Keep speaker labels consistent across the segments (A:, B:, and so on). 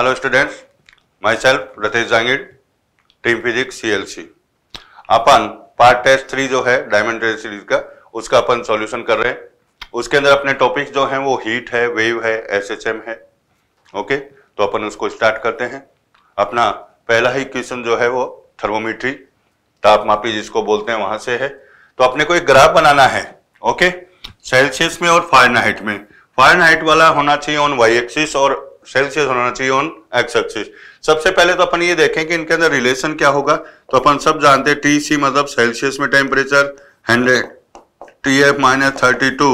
A: Students my self Ratesh Jangid, team physics CLC अपन part test three जो है diamond series का उसका अपन सॉल्यूशन कर रहे हैं उसके अंदर अपने टॉपिक्स जो हैं वो हीट है वेव है एसएचएम है ओके तो अपन उसको स्टार्ट करते हैं अपना पहला ही क्वेश्चन जो है वो थर्मोमीट्री तापमापी जिसको बोलते हैं वहां से है तो अपने को एक ग्राफ बनाना है ओके सेल्सियस में और फारेनहाइट में फारेनहाइट वाला होना चाहिए ऑन वाई एक्सिस और सेल्सियस होना चाहिए ऑन एक्स एक्सिस सबसे पहले तो अपन ये देखें कि इनके अंदर रिलेशन क्या होगा तो अपन सब जानते हैं टी सी मतलब सेल्सियस में temperature hundred T F minus thirty two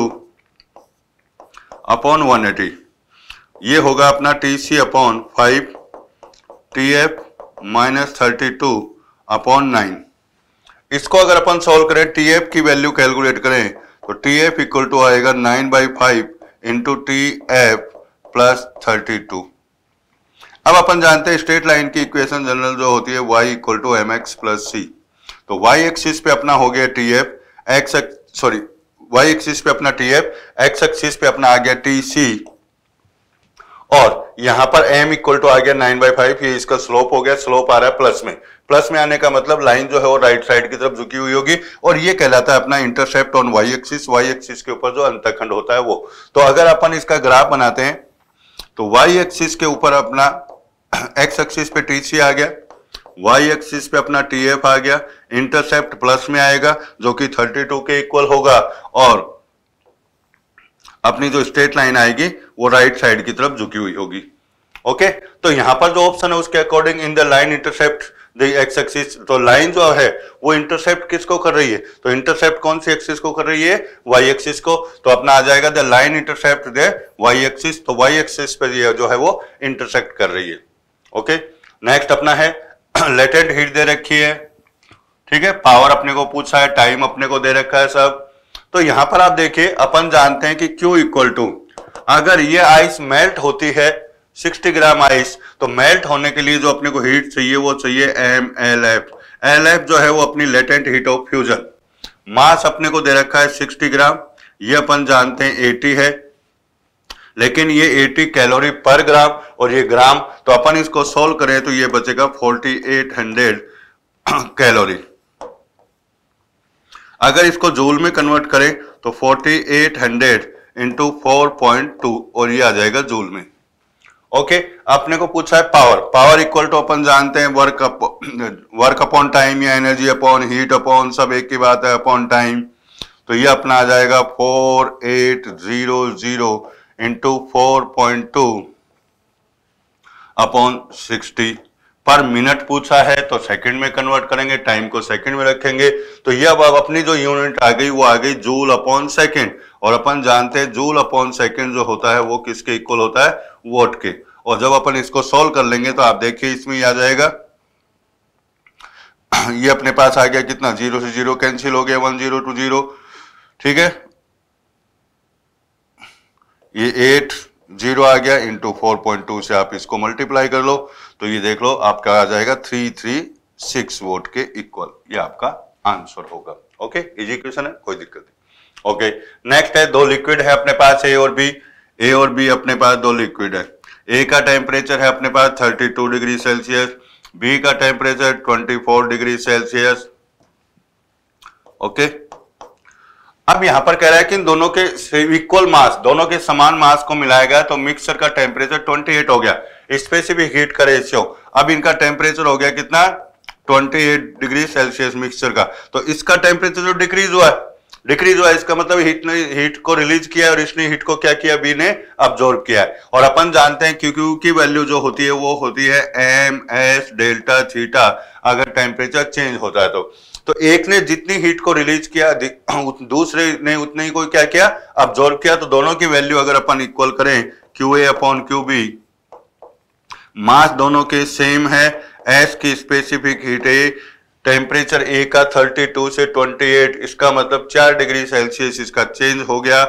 A: upon one eighty ये होगा अपना T C upon five T F minus thirty two upon nine इसको अगर अपन सॉल्व करें टी एफ की वैल्यू कैलकुलेट करें तो टी एफ इक्वल टू आएगा nine by five into T F plus thirty two अब अपन जानते हैं स्ट्रेट लाइन की इक्वेशन जनरल जो होती है Y equal to M x plus C तो वाई एक्सिस पे अपना हो गया T F X sorry Y axis पे अपना टी एफ एक्स एक्सिस पे अपना आ गया टी सी और यहां पर m इक्वल टू आ गया नाइन बाई फाइव ये इसका स्लोप हो गया स्लोप आ रहा है प्लस में प्लस में आने का मतलब लाइन जो है वो राइट साइड की तरफ झुकी हुई होगी और ये कहलाता है अपना intercept on Y axis Y axis के ऊपर जो अंतखंड होता है वो तो अगर अपन इसका ग्राफ बनाते हैं तो वाई एक्सिस के ऊपर अपना एक्स एक्सिस पे टी सी आ गया वाई एक्सिस पे अपना टी एफ आ गया इंटरसेप्ट प्लस में आएगा जो कि 32 के इक्वल होगा और अपनी जो स्ट्रेट लाइन आएगी वो राइट साइड की तरफ झुकी हुई होगी ओके तो यहां पर जो ऑप्शन है उसके according in the line intercept X axis तो लाइन जो है वो इंटरसेप्ट किसको कर रही है तो इंटरसेप्ट कौन सी एक्सिस को कर रही है वाई एक्सिस को तो अपना आ जाएगा the line intercept the Y axis तो वाई एक्सिस पर जो है वो इंटरसेप्ट कर रही है ओके नेक्स्ट अपना है लेटेड हीट दे रखी है ठीक है पावर अपने को पूछा है टाइम अपने को दे रखा है सब तो यहां पर आप देखिए अपन जानते हैं कि क्यू इक्वल टू अगर ये आइस मेल्ट होती है 60 ग्राम आइस तो मेल्ट होने के लिए जो अपने को हीट चाहिए वो चाहिए M L F L F जो है वो अपनी latent heat of fusion mass अपने को दे रखा है 60 ग्राम ये अपन जानते हैं 80 है लेकिन ये 80 कैलोरी पर ग्राम और ये ग्राम तो अपन इसको सोल्व करें तो ये बचेगा 4800 कैलोरी अगर इसको जूल में कन्वर्ट करें तो 4800 एट हंड्रेड इंटू और ये आ जाएगा जूल में ओके अपने को पूछा है पावर पावर इक्वल टू अपन जानते हैं work up, work upon time या एनर्जी अपॉन हीट अपॉन सब एक ही बात है अपॉन टाइम तो ये अपना आ जाएगा four eight zero zero into four point two upon sixty पर मिनट पूछा है तो सेकंड में कन्वर्ट करेंगे टाइम को सेकंड में रखेंगे तो ये अब अपनी जो यूनिट आ गई वो आ गई जूल अपॉन सेकंड और अपन जानते हैं जूल अपॉन सेकेंड जो होता है वो किसके इक्वल होता है वोट के और जब अपन इसको सोल्व कर लेंगे तो आप देखिए इसमें आ जाएगा ये अपने पास आ गया कितना जीरो से जीरो कैंसिल हो गया वन जीरो टू जीरो ठीक है ये एट जीरो आ गया इंटू फोर पॉइंट टू से आप इसको मल्टीप्लाई कर लो तो ये देख लो आपका आ जाएगा थ्री थ्री सिक्स वोट के इक्वल ये आपका आंसर होगा ओके इजी क्वेश्चन है कोई दिक्कत नहीं ओके नेक्स्ट है दो लिक्विड है अपने पास ए और बी ए और बी अपने पास दो लिक्विड है ए का टेम्परेचर है अपने पास 32 डिग्री सेल्सियस बी का टेम्परेचर 24 डिग्री सेल्सियस ओके अब यहां पर कह रहा है कि इन दोनों के इक्वल मास दोनों के समान मास को मिलाया गया तो मिक्सर का टेम्परेचर 28 हो गया स्पेसिफिक हीट का रेशियो अब इनका टेम्परेचर हो गया कितना 28 डिग्री सेल्सियस मिक्सचर का तो इसका टेम्परेचर जो डिक्रीज हुआ है डिक्रीज हुआ इसका मतलब हीट ने हीट को रिलीज किया और इसने हीट को क्या किया बी ने अब्जॉर्ब किया है और अपन जानते हैं क्यू की वैल्यू जो होती है वो होती है एम एस डेल्टा थीटा अगर टेम्परेचर चेंज होता है तो तो एक ने जितनी हीट को रिलीज किया दूसरे ने उतने ही को क्या किया अब्जॉर्ब किया तो दोनों की वैल्यू अगर अपन इक्वल करें Q A upon Q B mass दोनों के सेम है एस की specific heat A temperature A का 32 से 28 इसका मतलब 4 डिग्री सेल्सियस इसका चेंज हो गया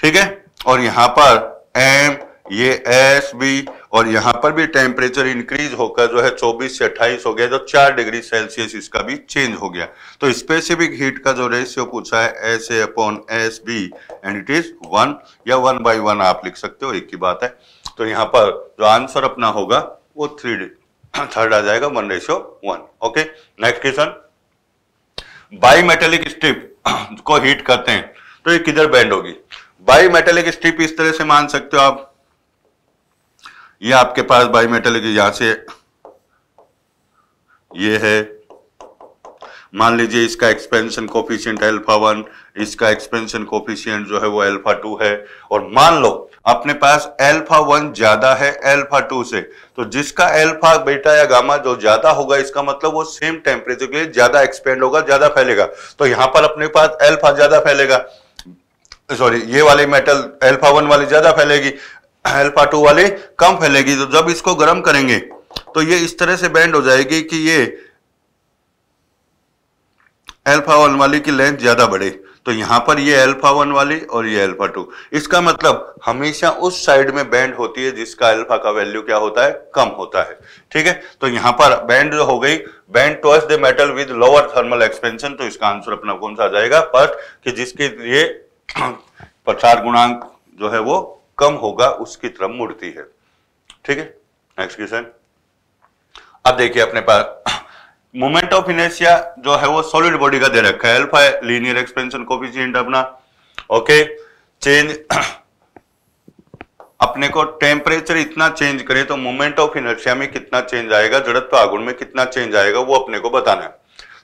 A: ठीक है और यहां पर एम ये एस बी और यहां पर भी टेम्परेचर इंक्रीज होकर जो है 24 से 28 हो गया तो 4 डिग्री सेल्सियस इसका भी चेंज हो गया तो स्पेसिफिक हीट का जो रेशियो पूछा है S A upon S B and it is one या वन बाई वन आप लिख सकते हो एक ही बात है तो यहाँ पर जो आंसर अपना होगा वो थ्री थर्ड हाँ, आ जाएगा one ratio one okay next question bimetallic strip को हीट करते हैं तो ये किधर बैंड होगी बाईमेटेलिक स्ट्रिप इस तरह से मान सकते हो आप ये आपके पास बाईमेटेलिक यहां से ये है मान लीजिए इसका एक्सपेंशन कोफिशियंट एल्फा वन इसका एक्सपेंशन कोफिशियंट जो है वो एल्फा टू है और मान लो अपने पास एल्फा वन ज्यादा है एल्फा टू से तो जिसका एल्फा बेटा या गामा जो ज्यादा होगा इसका मतलब वो सेम टेम्परेचर के लिए ज्यादा एक्सपेंड होगा ज्यादा फैलेगा तो यहां पर अपने पास एल्फा ज्यादा फैलेगा सॉरी ये वाले मेटल एल्फा वन वाली ज्यादा फैलेगी एल्फा टू वाली कम फैलेगी तो जब इसको गर्म करेंगे तो ये इस तरह से बैंड हो जाएगी कि ये एल्फा वन वाली की लेंथ ज्यादा बढ़े तो यहां पर ये अल्फा वन वाली और ये अल्फा टू इसका मतलब हमेशा उस साइड में बैंड होती है जिसका अल्फा का वैल्यू क्या होता है कम होता है ठीक है तो यहां पर बैंड हो गई bend towards the metal with lower thermal expansion तो इसका आंसर अपना कौन सा आ जाएगा फर्स्ट कि जिसके लिए प्रसार गुणांक जो है वो कम होगा उसकी तरफ मुड़ती है ठीक है नेक्स्ट क्वेश्चन अब देखिए अपने पास मोमेंट ऑफ इनर्शिया जो है वो सॉलिड बॉडी का दे रखा है अल्फा लीनियर एक्सपेंशन कोफिशियंट अपना ओके चेंज अपने को टेम्परेचर इतना चेंज करे तो मोमेंट ऑफ इनर्शिया में कितना चेंज आएगा जड़त्व आगुण में कितना चेंज आएगा वो अपने को बताना है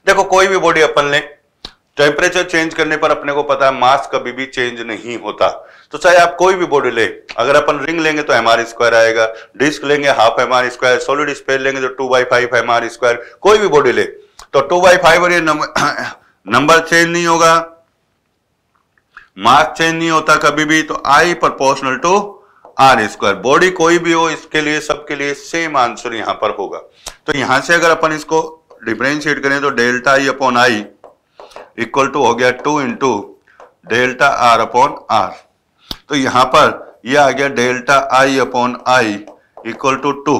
A: देखो कोई भी बॉडी अपन लें टेम्परेचर चेंज करने पर अपने को पता है मास कभी भी चेंज नहीं होता तो चाहे आप कोई भी बॉडी ले अगर अपन रिंग लेंगे तो एम आर स्क्वायर आएगा डिस्क लेंगे half M R square solid sphere लेंगे तो two by five M R square कोई भी बॉडी ले तो टू बाई फाइव और ये नंबर चेंज नहीं होगा मास चेंज नहीं होता कभी भी तो I proportional to R square body कोई भी हो इसके लिए सबके लिए सेम आंसर यहां पर होगा तो यहां से अगर अपन इसको डिफ्रेंशिएट करें तो delta I upon I equal to हो गया two into delta R upon R तो यहां पर यह आ गया delta I upon I equal to two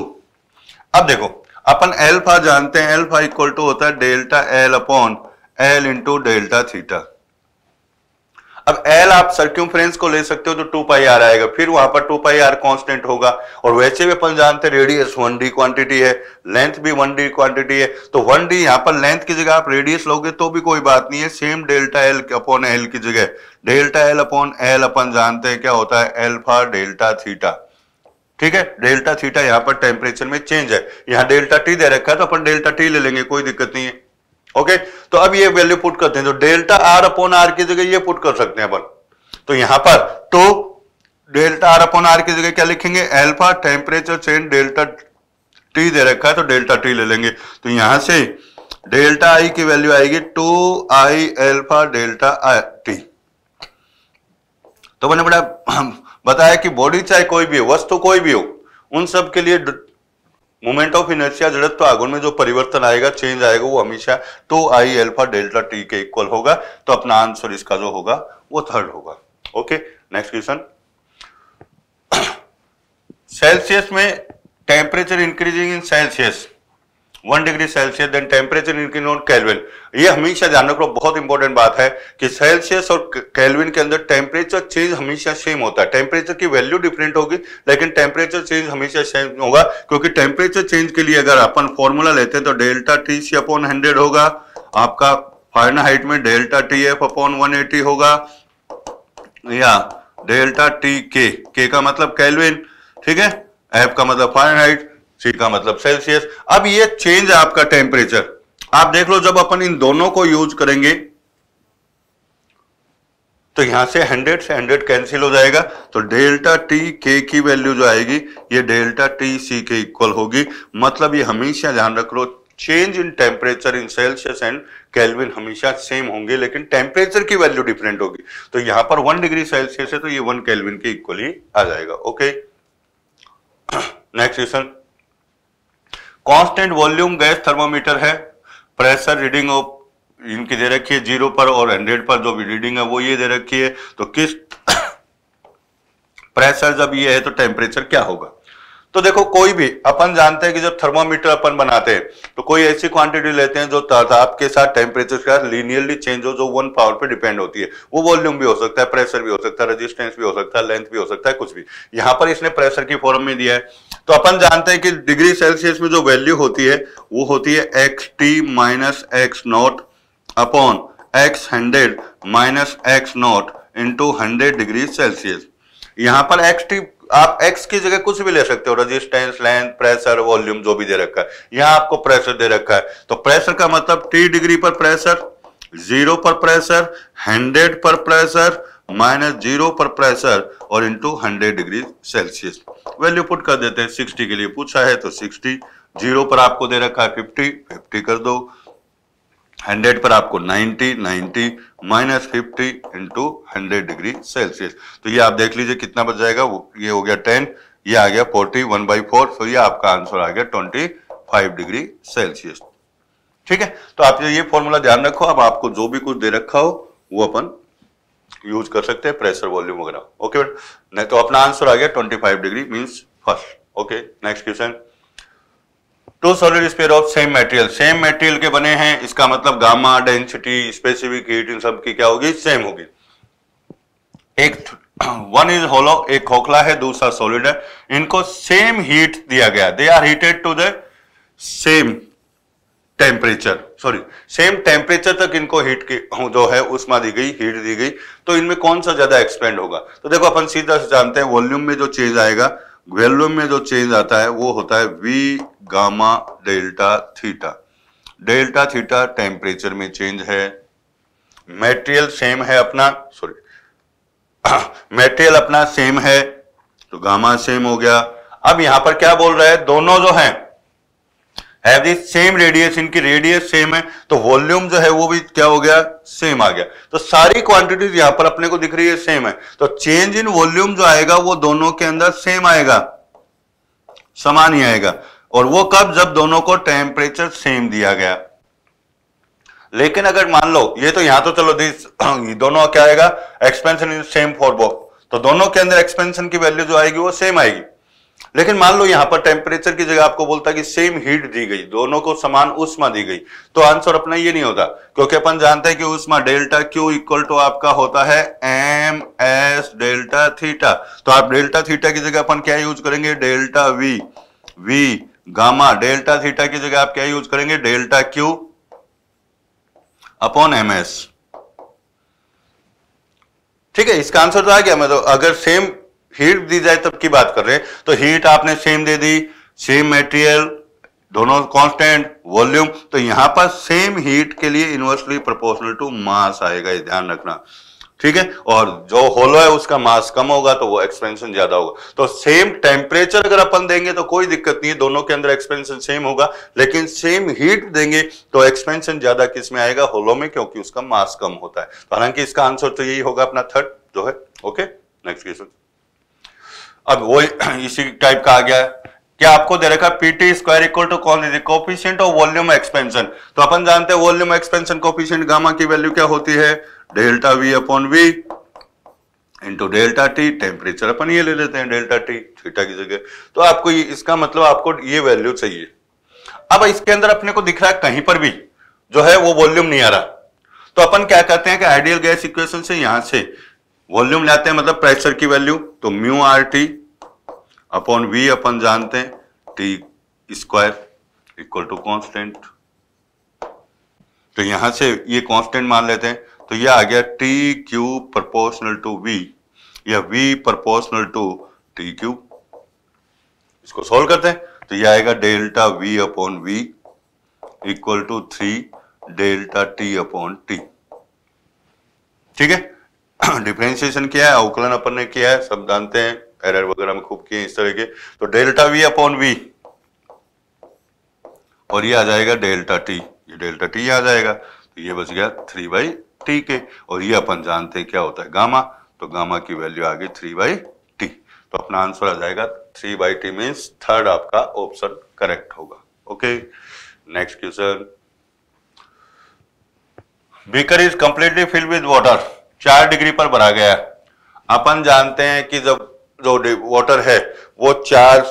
A: अब देखो अपन एल्फा जानते हैं एल्फा इक्वल टू होता है delta L upon L into delta theta अब एल आप सर्क्यूमफ्रेंस को ले सकते हो तो टू पाई आर आएगा फिर वहां पर टू पाई आर कॉन्स्टेंट होगा और वैसे भी अपन जानते हैं रेडियस वन डी क्वांटिटी है लेंथ भी वन डी क्वांटिटी है तो वन डी यहां पर लेंथ की जगह आप रेडियस लोगे तो भी कोई बात नहीं है same delta L upon L की जगह डेल्टा एल अपॉन एल अपन जानते हैं क्या होता है एल्फा डेल्टा थीटा ठीक है डेल्टा थीटा यहां पर टेम्परेचर में चेंज है यहां डेल्टा टी दे रखा है तो अपन डेल्टा टी ले लेंगे कोई दिक्कत नहीं है ओके तो अब ये वैल्यू पुट करते हैं तो डेल्टा आर अपोन आर की जगह ये पुट कर सकते हैं अपन तो यहां पर तो डेल्टा आर अपोन आर की जगह क्या लिखेंगे alpha temperature change delta T दे रखा है तो डेल्टा टी ले लेंगे तो यहां से डेल्टा आई की वैल्यू आएगी two I alpha delta I T तो मैंने बड़ा बताया कि बॉडी चाहे कोई भी हो वस्तु कोई भी हो उन सब के लिए मोमेंट ऑफ इनर्शिया जड़त्व आगुण में जो परिवर्तन आएगा चेंज आएगा वो हमेशा तो आई एल्फा डेल्टा टी के इक्वल होगा तो अपना आंसर इसका जो होगा वो थर्ड होगा ओके नेक्स्ट क्वेश्चन सेल्सियस में temperature increasing in Celsius one degree Celsius then temperature इनकी नोट कैलविन ये हमेशा जानने को बहुत इंपॉर्टेंट बात है कि सेल्सियस और कैलविन के अंदर टेम्परेचर चेंज हमेशा सेम होता है टेम्परेचर की वैल्यू डिफरेंट होगी लेकिन टेम्परेचर चेंज हमेशा सेम होगा क्योंकि टेम्परेचर चेंज के लिए अगर अपन फॉर्मूला लेते हैं तो delta T C upon hundred होगा आपका हाइट में delta T F upon one eighty होगा या डेल्टा टी के के का मतलब कैलविन ठीक है एफ का मतलब हाइट सी का मतलब सेल्सियस अब ये चेंज आपका टेम्परेचर आप देख लो जब अपन इन दोनों को यूज करेंगे तो यहां से 100 से 100 कैंसिल हो जाएगा तो डेल्टा टी के की वैल्यू जो आएगी ये डेल्टा टी सी के इक्वल होगी मतलब ये हमेशा ध्यान रख लो change in temperature in Celsius and Kelvin हमेशा सेम होंगे लेकिन टेम्परेचर की वैल्यू डिफरेंट होगी तो यहां पर वन डिग्री सेल्सियस है तो ये वन कैलविन के इक्वल ही आ जाएगा okay next question constant volume gas thermometer है प्रेशर रीडिंग ऑफ इनकी दे रखी है जीरो पर और हंड्रेड पर जो भी रीडिंग है वो ये दे रखी है तो किस प्रेशर जब ये है तो टेम्परेचर क्या होगा तो देखो कोई भी अपन जानते हैं कि जब थर्मोमीटर अपन बनाते हैं तो कोई ऐसी क्वांटिटी लेते हैं जो आपके साथ टेम्परेचर के साथ लीनियरली चेंज हो जो वन पावर पे डिपेंड होती है वो वॉल्यूम भी हो सकता है प्रेशर भी हो सकता है रेजिस्टेंस भी हो सकता है लेंथ भी हो सकता है कुछ भी यहां पर इसने प्रेशर की फॉर्म में दिया है तो अपन जानते हैं कि डिग्री सेल्सियस में जो वैल्यू होती है वो होती है X T minus X not upon X hundred minus X not into hundred degree Celsius यहां पर एक्स टी आप एक्स की जगह कुछ भी ले सकते हो रजिस्टेंस लेंथ प्रेशर वॉल्यूम जो भी दे रखा है यहां आपको प्रेशर दे रखा है तो प्रेशर का मतलब टी डिग्री पर प्रेशर जीरो पर प्रेशर हंड्रेड पर प्रेशर माइनस जीरो पर प्रेशर और into hundred degree Celsius value put कर देते हैं सिक्सटी के लिए पूछा है तो सिक्सटी जीरो पर आपको दे रखा है फिफ्टी फिफ्टी कर दो हंड्रेड पर आपको ninety ninety minus fifty into hundred degree Celsius तो ये आप देख लीजिए कितना बच जाएगा वो ये हो गया टेन ये आ गया फोर्टी वन बाई फोर तो ये आपका आंसर आ गया ट्वेंटी फाइव डिग्री सेल्सियस ठीक है तो आप ये फॉर्मूला ध्यान रखो अब आपको जो भी कुछ दे रखा हो वो अपन यूज कर सकते हैं प्रेशर वॉल्यूम वगैरह ओके नहीं तो अपना आंसर आ गया twenty five degree means first okay next question two solid sphere of same material same material के बने हैं इसका मतलब गामा डेंसिटी स्पेसिफिक हीट इन सब की क्या होगी सेम होगी एक वन इज होलो एक खोखला है दूसरा सॉलिड है इनको सेम हीट दिया गया they are heated to the same temperature sorry same temperature तक इनको हीट की जो है उष्मा दी गई हीट दी गई तो इनमें कौन सा ज्यादा एक्सपेंड होगा तो देखो अपन सीधा से जानते हैं वॉल्यूम में जो चेंज आएगा वॉल्यूम में जो चेंज आता है वो होता है V gamma delta theta delta theta temperature में चेंज है मेटेरियल सेम है अपना सॉरी मेटेरियल अपना सेम है तो गामा सेम हो गया अब यहां पर क्या बोल रहा है दोनों जो हैं हैव दी सेम रेडियस इनकी रेडियस सेम है तो वॉल्यूम जो है वो भी क्या हो गया सेम आ गया तो सारी क्वांटिटीज यहां पर अपने को दिख रही है सेम है तो चेंज इन वॉल्यूम जो आएगा वो दोनों के अंदर सेम आएगा समान ही आएगा और वो कब जब दोनों को टेम्परेचर सेम दिया गया लेकिन अगर मान लो ये तो यहां तो चलो दिस दोनों क्या आएगा expansion in same for box तो दोनों के अंदर एक्सपेंशन की वैल्यू जो आएगी वो सेम आएगी लेकिन मान लो यहां पर टेम्परेचर की जगह आपको बोलता है कि सेम हीट दी गई दोनों को समान उष्मा दी गई तो आंसर अपना ये नहीं होता क्योंकि अपन जानते हैं कि उष्मा डेल्टा क्यू इक्वल टू आपका होता है एम एस डेल्टा थीटा तो आप डेल्टा थीटा की जगह अपन क्या यूज करेंगे delta V V gamma delta theta की जगह आप क्या यूज करेंगे delta Q upon M S ठीक है इसका आंसर तो आ गया मैं मतलब तो अगर सेम हीट दी जाए तब की बात कर रहे हैं तो हीट आपने सेम दे दी सेम मेटेरियल दोनों कांस्टेंट वॉल्यूम तो यहां पर सेम हीट के लिए इन्वर्सली प्रोपोर्शनल टू मास आएगा ये ध्यान रखना ठीक है और जो होलो है उसका मास कम होगा तो वो एक्सपेंशन ज्यादा होगा तो सेम टेम्परेचर अगर अपन देंगे तो कोई दिक्कत नहीं है दोनों के अंदर एक्सपेंशन सेम होगा लेकिन सेम हीट देंगे तो एक्सपेंशन ज्यादा किस में आएगा होलो में क्योंकि उसका मास कम होता है तो हालांकि इसका आंसर तो यही होगा अपना थर्ड जो है ओके नेक्स्ट क्वेश्चन अब वो इसी टाइप का आ गया है क्या आपको दे रखा PT square equal to call दीजिए कोफिशियंट ऑफ वॉल्यूम एक्सपेंशन तो अपन जानते हैं वॉल्यूम एक्सपेंशन कोफिशियंट गामा की वैल्यू क्या होती है delta V upon V into delta T temperature अपन ये ले लेते हैं डेल्टा टी थीटा की जगह तो आपको ये, इसका मतलब आपको ये वैल्यू चाहिए अब इसके अंदर अपने को दिख रहा है कहीं पर भी जो है वो वॉल्यूम नहीं आ रहा तो अपन क्या कहते हैं कि आइडियल गैस इक्वेशन से यहां से वॉल्यूम लाते हैं मतलब प्रेशर की वैल्यू तो mu R T upon V अपन जानते हैं T square equal to constant तो यहां से ये कांस्टेंट मान लेते हैं तो ये आ गया T cube proportional to V या V proportional to T cube इसको सॉल्व करते हैं तो ये आएगा delta V upon V equal to three delta T upon T ठीक है डिफ्रेंशिएशन किया है अवकलन अपन ने किया है सब जानते हैं एरर वगैरह में खूब किए इस तरह के तो डेल्टा वी अपॉन वी और ये आ जाएगा डेल्टा टी ये डेल्टा टी आ जाएगा तो ये बच गया थ्री बाई टी के और ये अपन जानते हैं क्या होता है गामा तो गामा की वैल्यू आ गई थ्री बाई टी तो अपना आंसर आ जाएगा three by T means third आपका ऑप्शन करेक्ट होगा okay next question beaker is completely filled with water चार डिग्री पर बना गया अपन जानते हैं कि जब जो वाटर है वो चार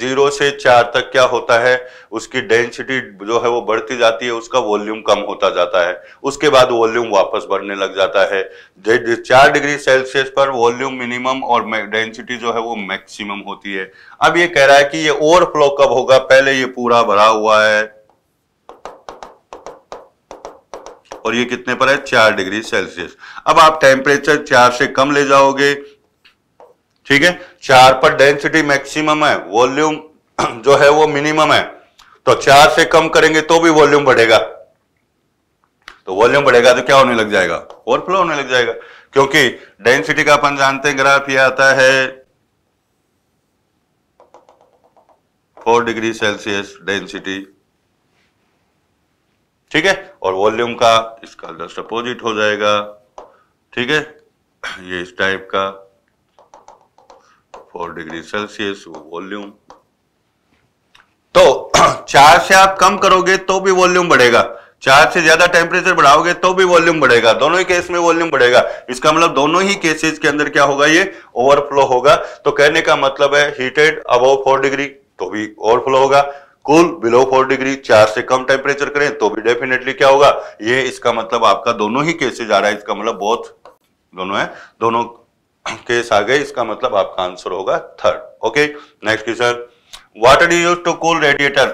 A: जीरो से चार तक क्या होता है उसकी डेंसिटी जो है वो बढ़ती जाती है उसका वॉल्यूम कम होता जाता है उसके बाद वॉल्यूम वापस बढ़ने लग जाता है चार डिग्री सेल्सियस पर वॉल्यूम मिनिमम और डेंसिटी जो है वो मैक्सिमम होती है अब ये कह रहा है कि ये ओवरफ्लो कब होगा पहले ये पूरा भरा हुआ है और ये कितने पर है चार डिग्री सेल्सियस अब आप टेम्परेचर चार से कम ले जाओगे ठीक है चार पर डेंसिटी मैक्सिमम है वॉल्यूम जो है वो मिनिमम है तो चार से कम करेंगे तो भी वॉल्यूम बढ़ेगा तो वॉल्यूम बढ़ेगा तो क्या होने लग जाएगा ओवरफ्लो होने लग जाएगा क्योंकि डेंसिटी का अपन जानते हैं ग्राफ ये आता है फोर डिग्री सेल्सियस डेंसिटी ठीक है और वॉल्यूम का इसका जस्ट अपोजिट हो जाएगा ठीक है ये इस टाइप का फोर डिग्री सेल्सियस वॉल्यूम तो चार से आप कम करोगे तो भी वॉल्यूम बढ़ेगा चार से ज्यादा टेम्परेचर बढ़ाओगे तो भी वॉल्यूम बढ़ेगा दोनों ही केस में वॉल्यूम बढ़ेगा इसका मतलब दोनों ही केसेस के अंदर क्या होगा ये ओवरफ्लो होगा तो कहने का मतलब है हीटेड अबव फोर डिग्री तो भी ओवरफ्लो होगा कूल बिलो फोर डिग्री चार से कम टेम्परेचर करें तो भी डेफिनेटली क्या होगा ये इसका मतलब आपका दोनों ही केसेज आ रहा है इसका मतलब बहुत दोनों है दोनों केस आ गए इसका मतलब आपका आंसर होगा third okay next question water you use to cool radiator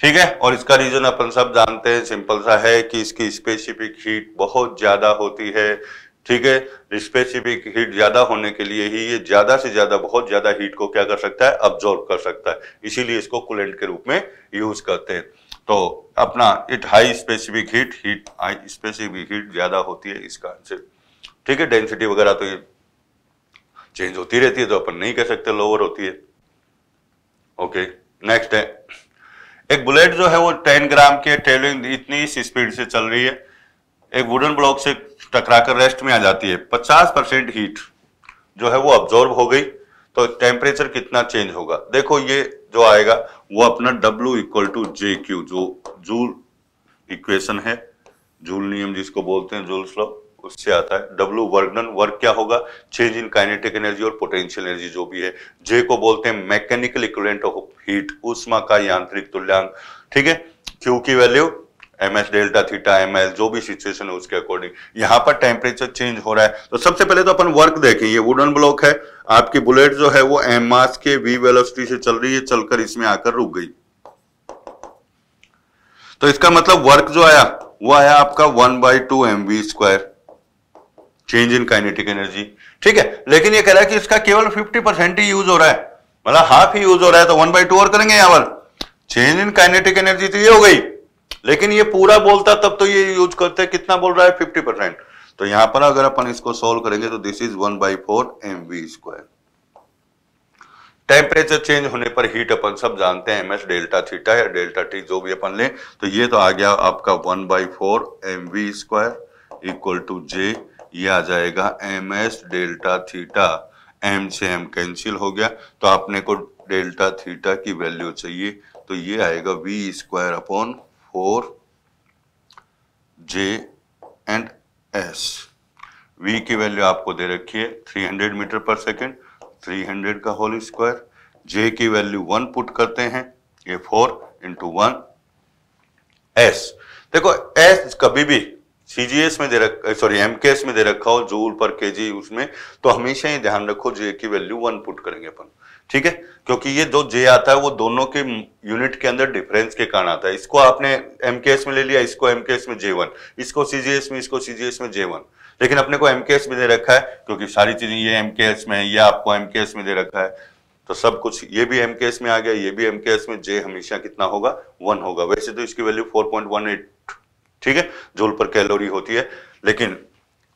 A: ठीक है और इसका रीजन अपन सब जानते हैं सिंपल सा है कि इसकी स्पेसिफिक हीट बहुत ज्यादा होती है ठीक है स्पेसिफिक हीट ज़्यादा होने के लिए ही ये ज़्यादा से ज़्यादा बहुत ज़्यादा हीट को क्या कर सकता है अब्जॉर्ब कर सकता है इसीलिए इसको कूलेंट के रूप में यूज़ करते हैं तो अपना it high specific heat heat high specific heat ज़्यादा होती है इसका आंसर ठीक है डेंसिटी वगैरह तो ये चेंज होती रहती है तो अपन नहीं कह सकते लोअर होती है ओके नेक्स्ट है एक बुलेट जो है वो टेन ग्राम के ट्रेवलिंग इतनी स्पीड से चल रही है एक वुडन ब्लॉक से टकराकर रेस्ट में आ जाती है 50 परसेंट हीट जो है वो ऑब्जॉर्ब हो गई तो टेम्परेचर कितना चेंज होगा देखो ये जो आएगा वो अपना W equal to J Q जो जूल इक्वेशन है जूल नियम जिसको बोलते हैं जूल स्लो उससे आता है W वर्गन वर्क क्या होगा चेंज इन काइनेटिक एनर्जी और पोटेंशियल एनर्जी जो भी है जे को बोलते हैं मैकेनिकल इक्विवेलेंट ऑफ हीट उष्मा का यांत्रिक तुल्यांक ठीक है क्यू की value M S delta theta M S जो भी सिचुएशन है उसके अकॉर्डिंग यहाँ पर टेम्परेचर चेंज हो रहा है तो सबसे पहले तो अपन वर्क देखें ये वुडन ब्लॉक है आपकी बुलेट जो है वो एम मास के वी वेलोसिटी से चल रही है चलकर इसमें आकर रुक गई तो इसका मतलब वर्क जो आया वो आया आपका one by two M V square change in kinetic energy ठीक है लेकिन ये कह रहा है कि इसका केवल फिफ्टी परसेंट ही यूज हो रहा है मतलब हाफ ही यूज हो रहा है तो वन बाई टू और करेंगे यहां पर चेंज इन काइनेटिक एनर्जी तो ये हो गई लेकिन ये पूरा बोलता तब तो ये यूज करते हैं कितना बोल रहा है फिफ्टी परसेंट तो यहां पर अगर अपन इसको सोल्व करेंगे तो this is one by four M V square temperature change होने पर हीट अपन सब जानते हैं एमएस डेल्टा थीटा या डेल्टा टी जो भी अपन ले तो ये तो आ गया आपका one by four M V square equal to J ये आ जाएगा M S delta theta M से एम कैंसिल हो गया तो आपने को डेल्टा थीटा की वैल्यू चाहिए तो ये आएगा V square upon four J and S V की वैल्यू आपको दे रखी है 300 मीटर पर सेकेंड 300 का होल स्क्वायर जे की वैल्यू वन पुट करते हैं ये फोर इंटू वन एस देखो एस कभी भी सीजीएस में दे रखा सॉरी एमकेएस में दे रखा हो जूल पर केजी उसमें तो हमेशा ही ध्यान रखो जे की वैल्यू वन पुट करेंगे अपन ठीक है क्योंकि ये जो जे आता है वो दोनों के यूनिट के अंदर डिफरेंस के कारण आता है इसको आपने एमकेएस में ले लिया इसको एमकेएस में जे वन इसको सीजीएस में इसको सीजीएस में जे वन लेकिन अपने को एमकेएस में दे रखा है क्योंकि सारी चीजें ये एमकेएस में है ये आपको एमकेएस में दे रखा है तो सब कुछ ये भी एमकेएस में आ गया ये भी एमकेएस में जे हमेशा कितना होगा वन होगा वैसे तो इसकी वैल्यू एट ठीक है जोल पर कैलोरी होती है लेकिन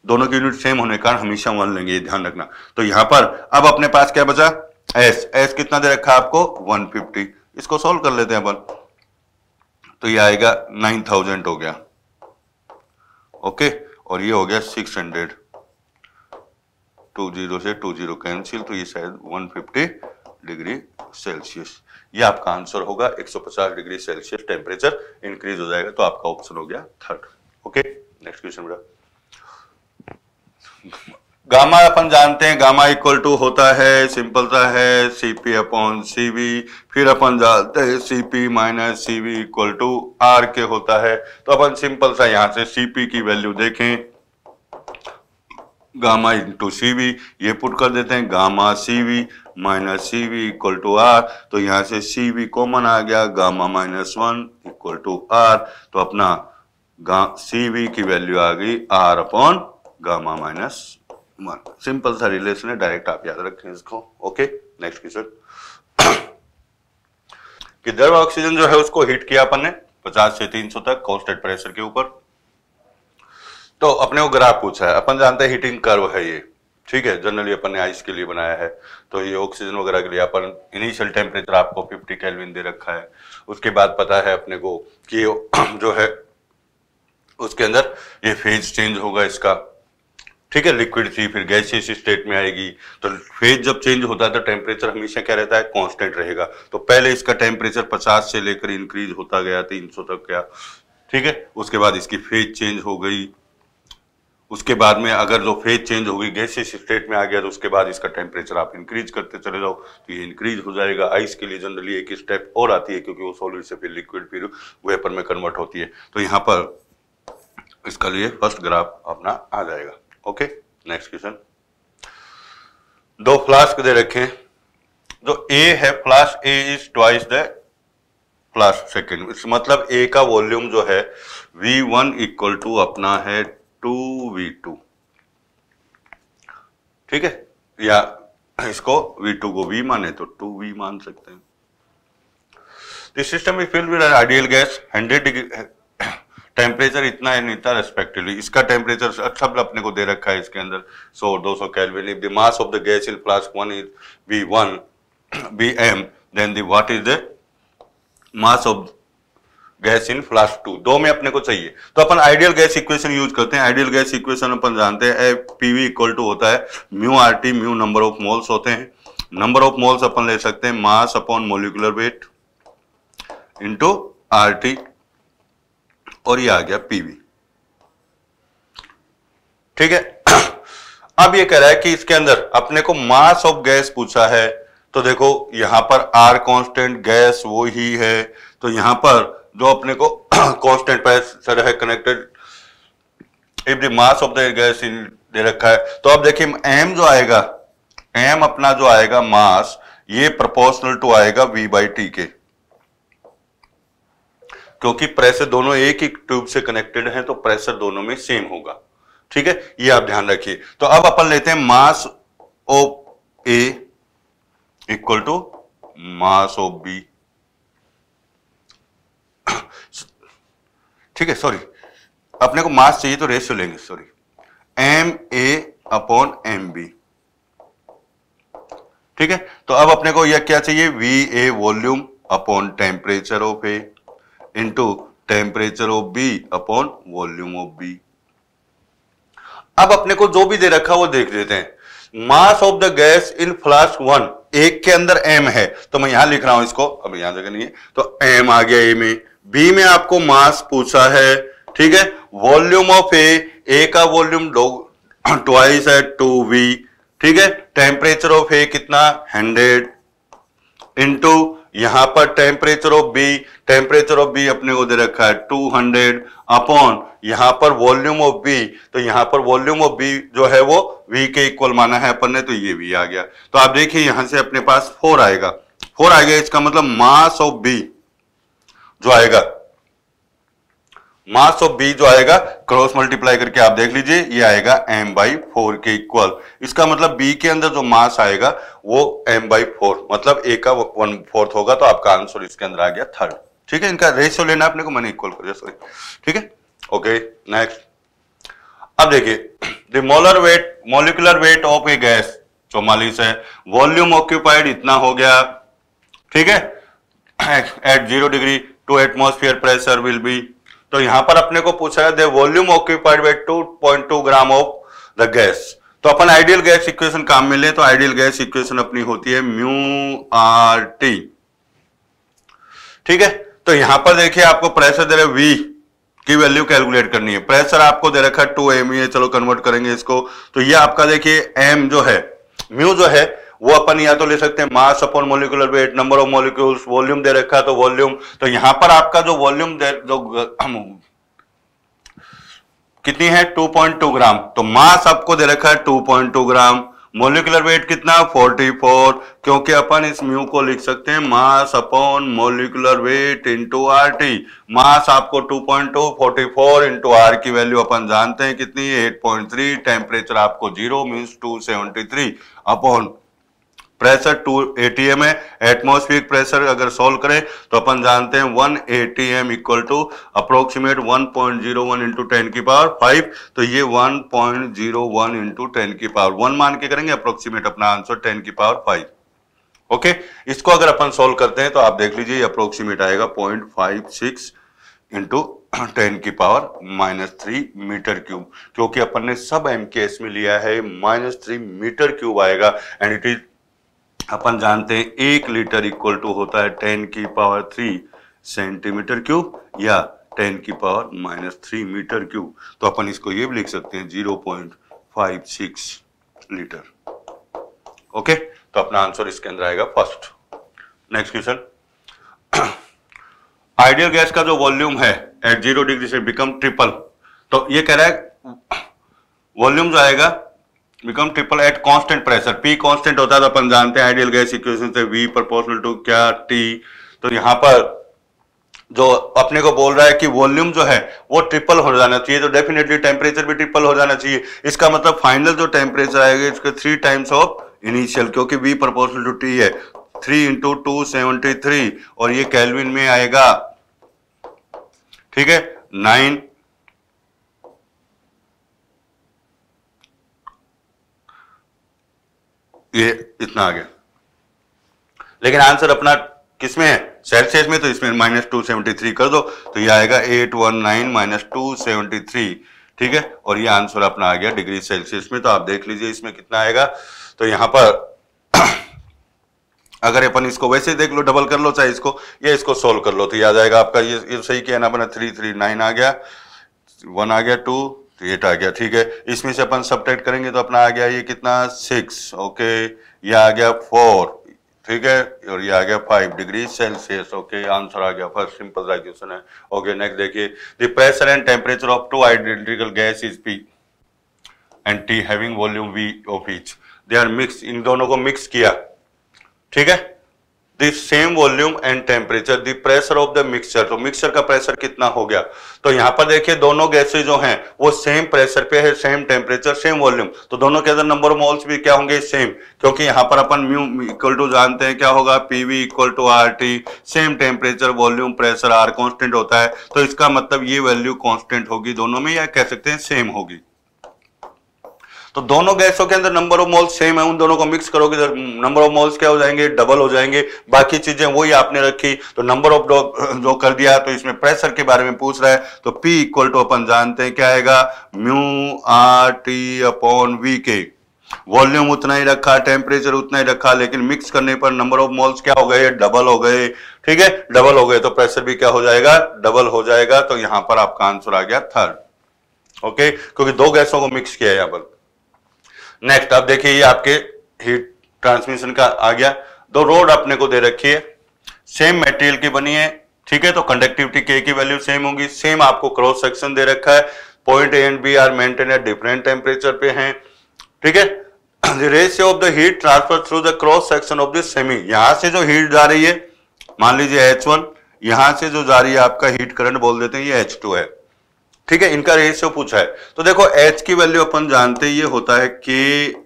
A: दोनों के यूनिट सेम होने के कारण हमेशा वन लेंगे ये ध्यान रखना तो यहां पर अब अपने पास क्या बचा एस एस कितना दे रखा है आपको 150 इसको सॉल्व कर लेते हैं अपन तो ये आएगा 9000 हो गया ओके और ये हो गया 600 टू जीरो से टू जीरो कैंसिल तो ये शायद 150 डिग्री सेल्सियस ये आपका आंसर होगा 150 डिग्री सेल्सियस टेम्परेचर इंक्रीज हो जाएगा तो आपका ऑप्शन हो गया थर्ड ओके नेक्स्ट क्वेश्चन बेटा गामा अपन जानते हैं गामा इक्वल टू होता है सिंपल सा है C P upon C V फिर अपन जानते हैं C P minus C V equal to R के होता है तो अपन सिंपल सा यहाँ से सी पी की वैल्यू देखें गामा इंटू सी वी ये पुट कर देते हैं gamma C V minus C V equal to R तो यहां से सी वी कॉमन आ गया gamma minus one equal to R तो अपना सी वी की वैल्यू आ गई R upon gamma minus one simple सा रिलेशन है डायरेक्ट आप याद रखें इसको ओके नेक्स्ट क्वेश्चन कि द्रव ऑक्सीजन जो है उसको हीट किया अपन ने 50 से 300 तक कॉन्स्टेंट प्रेशर के ऊपर तो अपने को ग्राफ पूछा है अपन जानते हैं हीटिंग कर्व है ये ठीक है जनरली अपन ने आइस के लिए बनाया है तो ये ऑक्सीजन वगैरह के लिए अपन इनिशियल टेम्परेचर आपको 50 केल्विन दे रखा है उसके बाद पता है अपने को कि जो है उसके अंदर ये फेज चेंज होगा इसका ठीक है लिक्विड थी फिर गैसियस स्टेट में आएगी तो फेज जब चेंज होता है तो टेम्परेचर हमेशा क्या रहता है कांस्टेंट रहेगा तो पहले इसका टेम्परेचर 50 से लेकर इंक्रीज होता गया 300 तक क्या ठीक है उसके बाद इसकी फेज चेंज हो गई उसके बाद में अगर जो फेज चेंज होगी गैसियस स्टेट में आ गया तो उसके बाद इसका टेम्परेचर आप इंक्रीज करते चले जाओ तो ये इंक्रीज हो जाएगा आइस के लिए जनरली एक स्टेप और आती है क्योंकि वो सॉलिड से फिर लिक्विड फिर वेपर में कन्वर्ट होती है तो यहाँ पर इसका लिए फर्स्ट ग्राफ अपना आ जाएगा ओके नेक्स्ट क्वेश्चन दो फ्लास्क दे रखे हैं जो ए है flask A is twice the flask second मतलब ए का वॉल्यूम जो है वी वन इक्वल टू अपना है टू वी टू ठीक है या इसको वी टू को वी माने तो टू वी मान सकते हैं this system is filled with ideal gas hundred degree temperature इतना है था रेस्पेक्टिवली इसका टेम्परेचर सब अपने को दे रखा है इसके अंदर सो दो सौ kelvin if the mass of the gas in flask one is B one B M then the what is the mass of gas in flask two दो में अपने को चाहिए तो अपन आइडियल गैस इक्वेशन यूज करते हैं आइडियल गैस इक्वेशन अपन जानते हैं एफ पीवी इक्वल टू होता है mu R T mu number of moles होते हैं नंबर ऑफ मोल्स अपन ले सकते हैं mass upon molecular weight into R T और ये आ गया पीवी ठीक है अब ये कह रहा है कि इसके अंदर अपने को मास ऑफ गैस पूछा है तो देखो यहां पर आर कांस्टेंट गैस वो ही है तो यहां पर जो अपने को कांस्टेंट पैसर है connected if the mass of the gas in दे रखा है तो अब देखिए एम जो आएगा एम अपना जो आएगा मास ये प्रोपोर्शनल टू आएगा वी बाई टी के क्योंकि प्रेशर दोनों एक ही ट्यूब से कनेक्टेड हैं तो प्रेशर दोनों में सेम होगा ठीक है ये आप ध्यान रखिए तो अब अपन लेते हैं mass of A equal to mass of B ठीक है सॉरी अपने को मास चाहिए तो रेशियो लेंगे sorry M A upon M B ठीक है तो अब अपने को यह क्या चाहिए V A volume upon temperature of A into temperature of B upon volume of B अब अपने को जो भी दे रखा वो देख लेते हैं mass of the gas in flask one एक के अंदर एम है तो मैं यहां लिख रहा हूं इसको अब यहां जगह नहीं है तो एम आ गया ए में बी में आपको मास पूछा है ठीक है वॉल्यूम ऑफ ए ए का वॉल्यूम ट्वाइस है टू वी ठीक है टेम्परेचर ऑफ ए कितना हंड्रेड इंटू यहां पर temperature of B temperature of B अपने को दे रखा है 200 अपॉन यहां पर वॉल्यूम ऑफ बी तो यहां पर वॉल्यूम ऑफ बी जो है वो वी के इक्वल माना है अपन ने तो ये भी आ गया तो आप देखिए यहां से अपने पास फोर आएगा फोर आएगा इसका मतलब मास ऑफ बी जो आएगा मास ऑफ बी जो आएगा क्रॉस मल्टीप्लाई करके आप देख लीजिए ये आएगा एम बाई फोर के इक्वल इसका मतलब बी के अंदर जो मास आएगा वो एम बाई फोर मतलब ए का वन फोर्थ होगा तो आपका आंसर इसके अंदर आ गया थर्ड ठीक है इनका रेशियो लेना अपने को मैंने इक्वल कर दिया सॉरी ठीक है ओके नेक्स्ट अब देखिए the molar weight molecular weight of a gas चौवालीस है वॉल्यूम ऑक्यूपाइड इतना हो गया ठीक है at zero degree two atmosphere pressure will be तो यहां पर अपने को पूछा है the volume occupied by two point two gram of the gas तो अपन आइडियल गैस इक्वेशन काम में ले तो आइडियल गैस इक्वेशन अपनी होती है म्यू आर टी ठीक है तो यहां पर देखिए आपको प्रेशर दे रहे वी की वैल्यू कैलकुलेट करनी है प्रेशर आपको दे रखा है टू एम e, चलो कन्वर्ट करेंगे इसको तो ये आपका देखिए एम जो है म्यू जो है वो अपन या तो ले सकते हैं mass upon molecular weight number of molecules volume दे रखा है तो वॉल्यूम तो यहां पर आपका जो वॉल्यूम दे जो कितनी है 2.2 ग्राम तो मास आपको दे रखा है 2.2 ग्राम मोलिकुलर वेट कितना 44 क्योंकि अपन इस म्यू को लिख सकते हैं mass upon molecular weight into R T mass आपको 2.2 44 इंटू आर की वैल्यू अपन जानते हैं कितनी 8.3 टेम्परेचर आपको zero means 273 seventy upon pressure two ATM है एटमोस्फियर प्रेशर अगर सोल्व करें तो अपन जानते हैं one ATM equal to approximate one point zero one into ten की पावर फाइव तो ये one point zero one into ten की पावर वन मान के करेंगे अप्रोक्सीमेट अपना आंसर टेन की पावर फाइव ओके इसको अगर अपन सोल्व करते हैं तो आप देख लीजिए अप्रोक्सीमेट आएगा point five six into ten की power minus three metre cube क्योंकि अपन ने सब एमकेएस में लिया है माइनस थ्री मीटर क्यूब आएगा एंड इट इज अपन जानते हैं एक लीटर इक्वल टू होता है टेन की पावर थ्री सेंटीमीटर क्यूब या टेन की power minus three metre cube तो अपन इसको ये भी लिख सकते हैं zero point five six litre okay तो अपना आंसर इसके अंदर आएगा first next question ideal gas का जो वॉल्यूम है एट जीरो डिग्री से बिकम ट्रिपल तो ये कह रहा है वॉल्यूम जो आएगा become triple at constant pressure P constant होता है तो अपन जानते हैं आइडियल गैस इक्वेशन से वी प्रोपोर्शनल टू क्या टी तो यहां पर जो अपने को बोल रहा है कि वॉल्यूम जो है वो ट्रिपल हो जाना चाहिए तो डेफिनेटली टेम्परेचर भी ट्रिपल हो जाना चाहिए इसका मतलब फाइनल जो टेम्परेचर आएगा इसके थ्री टाइम्स ऑफ इनिशियल क्योंकि वी प्रपोर्शनल टू टी है three into two seventy three और ये कैलविन में आएगा ठीक है नाइन ये इतना आ गया लेकिन आंसर अपना किसमें है सेल्सियस में तो इसमें माइनस टू सेवेंटी थ्री कर दो तो ये आएगा eight one nine minus two seventy three ठीक है और ये आंसर अपना आ गया डिग्री सेल्सियस में तो आप देख लीजिए इसमें कितना आएगा तो यहां पर अगर अपन इसको वैसे देख लो डबल कर लो चाहे इसको या इसको सोल्व कर लो तो याद आएगा आपका ये ये सही किया ना अपना थ्री थ्री नाइन आ गया वन आ गया टू तो एट आ गया ठीक है इसमें से अपन सब करेंगे तो अपना आ गया ये कितना सिक्स ओके ये आ गया फोर ठीक है और ये आ गया five degree Celsius okay answer आ गया फर्स्ट सिंपल क्वेश्चन है ओके नेक्स्ट देखिए the pressure and temperature of two identical gas is P and T having volume V of each they are mix in दोनों को mix किया ठीक है the same volume and temperature the pressure of the mixture तो mixture का pressure कितना हो गया तो यहां पर देखिए दोनों गैसे जो हैं वो सेम प्रेशर पे है सेम टेम्परेचर सेम वॉल्यूम तो दोनों के अंदर नंबर मोल्स भी क्या होंगे सेम क्योंकि यहां पर अपन म्यू इक्वल टू जानते हैं क्या होगा P V equal to R T same temperature volume pressure are constant होता है तो इसका मतलब ये वैल्यू कॉन्स्टेंट होगी दोनों में या कह सकते हैं सेम होगी तो दोनों गैसों के अंदर नंबर ऑफ मोल्स सेम है उन दोनों को मिक्स करोगे तो नंबर ऑफ मोल्स क्या हो जाएंगे डबल हो जाएंगे बाकी चीजें वही आपने रखी तो नंबर ऑफ जो कर दिया तो इसमें प्रेशर के बारे में पूछ रहा है तो पी इक्वल टू अपन जानते हैं क्या आएगा mu R T upon V के वॉल्यूम उतना ही रखा टेम्परेचर उतना ही रखा लेकिन मिक्स करने पर नंबर ऑफ मोल्स क्या हो गए डबल हो गए ठीक है डबल हो गए तो प्रेशर भी क्या हो जाएगा डबल हो जाएगा तो यहां पर आपका आंसर आ गया थर्ड ओके क्योंकि दो गैसों को मिक्स किया है यहां पर नेक्स्ट आप देखिए ये आपके हीट ट्रांसमिशन का आ गया दो रोड अपने को दे रखी है सेम मटेरियल की बनी है ठीक है तो कंडक्टिविटी के की वैल्यू सेम होगी सेम आपको क्रॉस सेक्शन दे रखा है point A and B are maintain at different temperature पे हैं ठीक है the ratio of the heat transfer through the cross section of the semi यहां से जो हीट जा रही है मान लीजिए एच वन यहां से जो जा रही है आपका हीट करंट बोल देते हैं ये एच टू है ठीक है इनका रेशियो पूछा है तो देखो एच की वैल्यू अपन जानते ये होता है के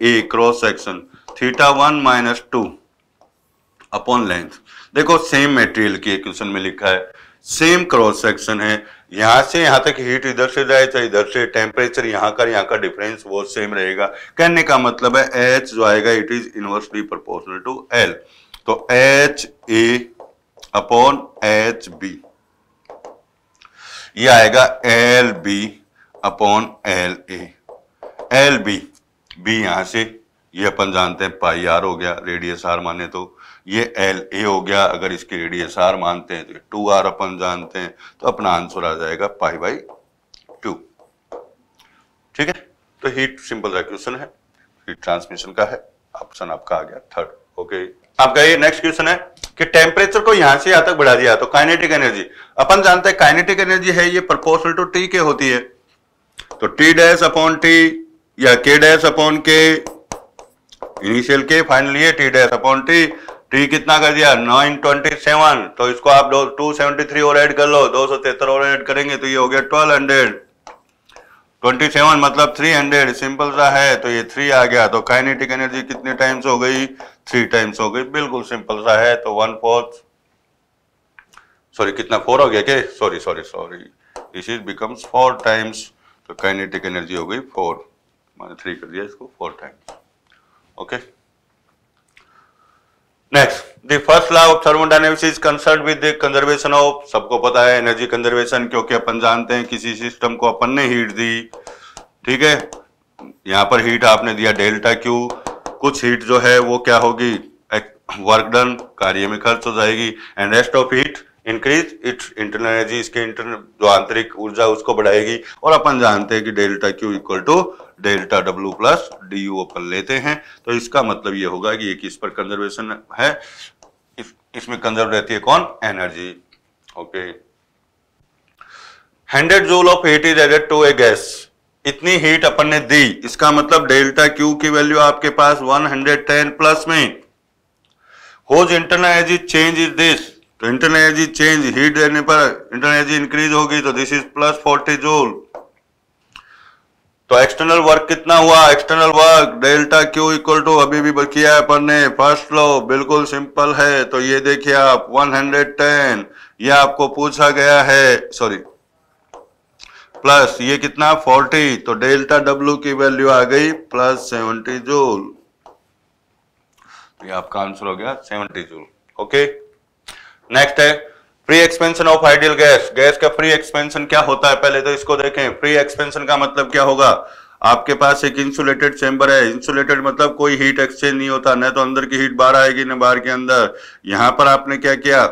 A: A cross section theta one minus two upon length देखो सेम मेटेरियल की क्वेश्चन में लिखा है सेम क्रॉस सेक्शन है यहां से यहां तक हीट इधर से जाए चाहे इधर से टेम्परेचर यहां का यहां का डिफरेंस वो सेम रहेगा कहने का मतलब है एच जो आएगा it is inversely proportional to L तो H A upon H B ये आएगा L B upon L A L B B यहां से ये अपन जानते हैं पाई आर हो गया रेडियस आर माने तो ये एल ए हो गया अगर इसके रेडियस आर मानते हैं तो ये टू आर अपन जानते हैं तो अपना आंसर आ जाएगा पाई बाई टू ठीक है तो हीट सिंपल क्वेश्चन है हीट ट्रांसमिशन का है ऑप्शन आपका आ गया थर्ड ओके आपका ये नेक्स्ट क्वेश्चन है कि टेम्परेचर को यहां से यहां तक बढ़ा दिया तो काइनेटिक एनर्जी अपन जानते हैं काइनेटिक एनर्जी है ये प्रपोर्शनल टू टी के होती है तो टी डैश अपॉन टी या K dash upon K initial K final ये T dash upon T T कितना कर दिया नाइन ट्वेंटी सेवन तो इसको आप दो टू सेवेंटी थ्री और एड कर लो दो सौ तिहत्तर और एड करेंगे तो ये हो गया ट्वेल्व हंड्रेड ट्वेंटी सेवन मतलब थ्री हंड्रेड सिंपल सा है तो ये थ्री आ गया तो काइनेटिक एनर्जी कितने टाइम्स हो गई थ्री टाइम्स हो गई बिल्कुल सिंपल सा है तो वन फोर्थ सॉरी कितना फोर हो गया के sorry sorry sorry this is becomes four times तो काइनेटिक एनर्जी हो गई फोर मैंने थ्री कर दिया इसको four times okay okay? Next the first law of thermodynamics is concern with the conservation of सबको पता है एनर्जी कंजर्वेशन क्योंकि अपन जानते हैं किसी सिस्टम को अपन ने हीट दी ठीक है यहां पर हीट आपने दिया डेल्टा क्यू कुछ हीट जो है वो क्या होगी वर्क डन कार्य में खर्च हो जाएगी and rest of heat increase its internal energy इसके इंटरनल जो आंतरिक ऊर्जा उसको बढ़ाएगी और अपन जानते हैं कि delta Q equal to delta W plus D U अपन लेते हैं तो इसका मतलब ये होगा कि एक किस पर कंजर्वेशन है इस, इसमें कंजर्व रहती है कौन energy okay hundred joule of heat is added to a gas इतनी हीट अपन ने दी इसका मतलब डेल्टा क्यू की वैल्यू आपके पास वन हंड्रेड टेन प्लस में whose internal energy change is this तो इंटरनल एनर्जी चेंज हीट देने पर इंटरनल एनर्जी इंक्रीज होगी तो this is plus forty joule तो एक्सटर्नल वर्क कितना हुआ external work delta Q equal to अभी भी किया है अपन ने फर्स्ट लो बिल्कुल सिंपल है तो ये देखिए आप 110 ये आपको पूछा गया है सॉरी प्लस ये कितना 40 तो डेल्टा डब्ल्यू की वैल्यू आ गई प्लस 70 जूल तो ये आपका आंसर हो गया 70 जूल ओके नेक्स्ट है free expansion of ideal gas gas का फ्री एक्सपेंशन क्या होता है पहले तो इसको देखें फ्री एक्सपेंशन का मतलब क्या होगा आपके पास एक इंसुलेटेड चैम्बर है इंसुलेटेड मतलब कोई हीट एक्सचेंज नहीं होता न तो अंदर की हीट बाहर आएगी न बाहर के अंदर यहां पर आपने क्या किया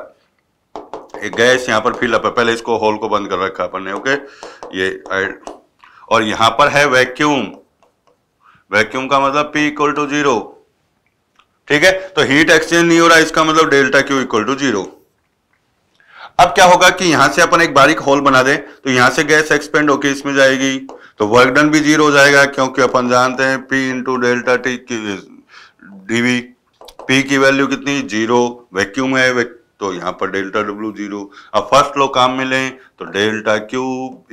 A: एक गैस यहाँ पर फिलअप है पहले इसको होल को बंद कर रखा अपन ने ओके ये और यहां पर है वैक्यूम वैक्यूम का मतलब पी इक्वल टू जीरो ठीक है तो हीट एक्सचेंज नहीं हो रहा इसका मतलब delta Q equal to zero अब क्या होगा कि यहां से अपन एक बारीक होल बना दें तो यहां से गैस एक्सपेंड होके इसमें जाएगी तो वर्क डन भी जीरो हो जाएगा क्योंकि अपन जानते हैं P into delta T D V P की वैल्यू कितनी जीरो वैक्यूम है तो यहां पर डेल्टा डब्ल्यू जीरो अब फर्स्ट लो काम में लें तो delta Q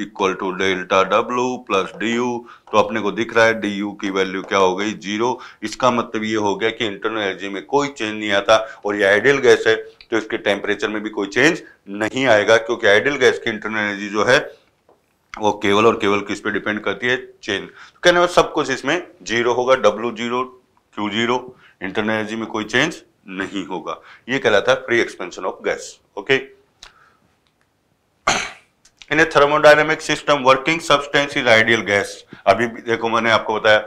A: equal to delta W plus D U तो अपने को दिख रहा है डी यू की वैल्यू क्या हो गई जीरो इसका मतलब ये हो गया कि इंटरनल एनर्जी में कोई चेंज नहीं आता और ये आइडियल गैस है तो इसके टेम्परेचर में भी कोई चेंज नहीं आएगा क्योंकि आइडियल गैस की इंटरनल एनर्जी जो है वो केवल और केवल किस पे डिपेंड करती है चेंज तो कहने में मतलब सब कुछ इसमें जीरो होगा W zero Q zero internal energy में कोई चेंज नहीं होगा ये कहलाता है free expansion of gas okay in a thermodynamic system working substance is ideal gas अभी देखो मैंने आपको बताया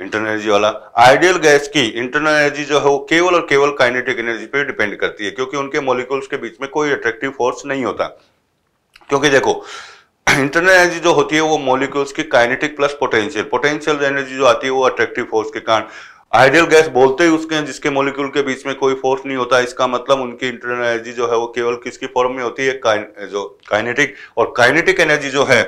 A: इंटरनल एनर्जी वाला आइडियल गैस की इंटरनल एनर्जी जो है वो केवल और केवल काइनेटिक एनर्जी पे डिपेंड करती है क्योंकि उनके मॉलिक्यूल्स के बीच में कोई अट्रैक्टिव फोर्स नहीं होता क्योंकि देखो इंटरनल एनर्जी जो होती है वो मॉलिक्यूल्स की kinetic plus potential potential energy जो आती है वो अट्रैक्टिव फोर्स के कारण आइडियल गैस बोलते ही उसके जिसके मोलिक्यूल के बीच में कोई फोर्स नहीं होता इसका मतलब उनकी इंटरनल एनर्जी जो है वो केवल किसकी फॉर्म में होती है काइन, जो काइनेटिक और काइनेटिक एनर्जी जो है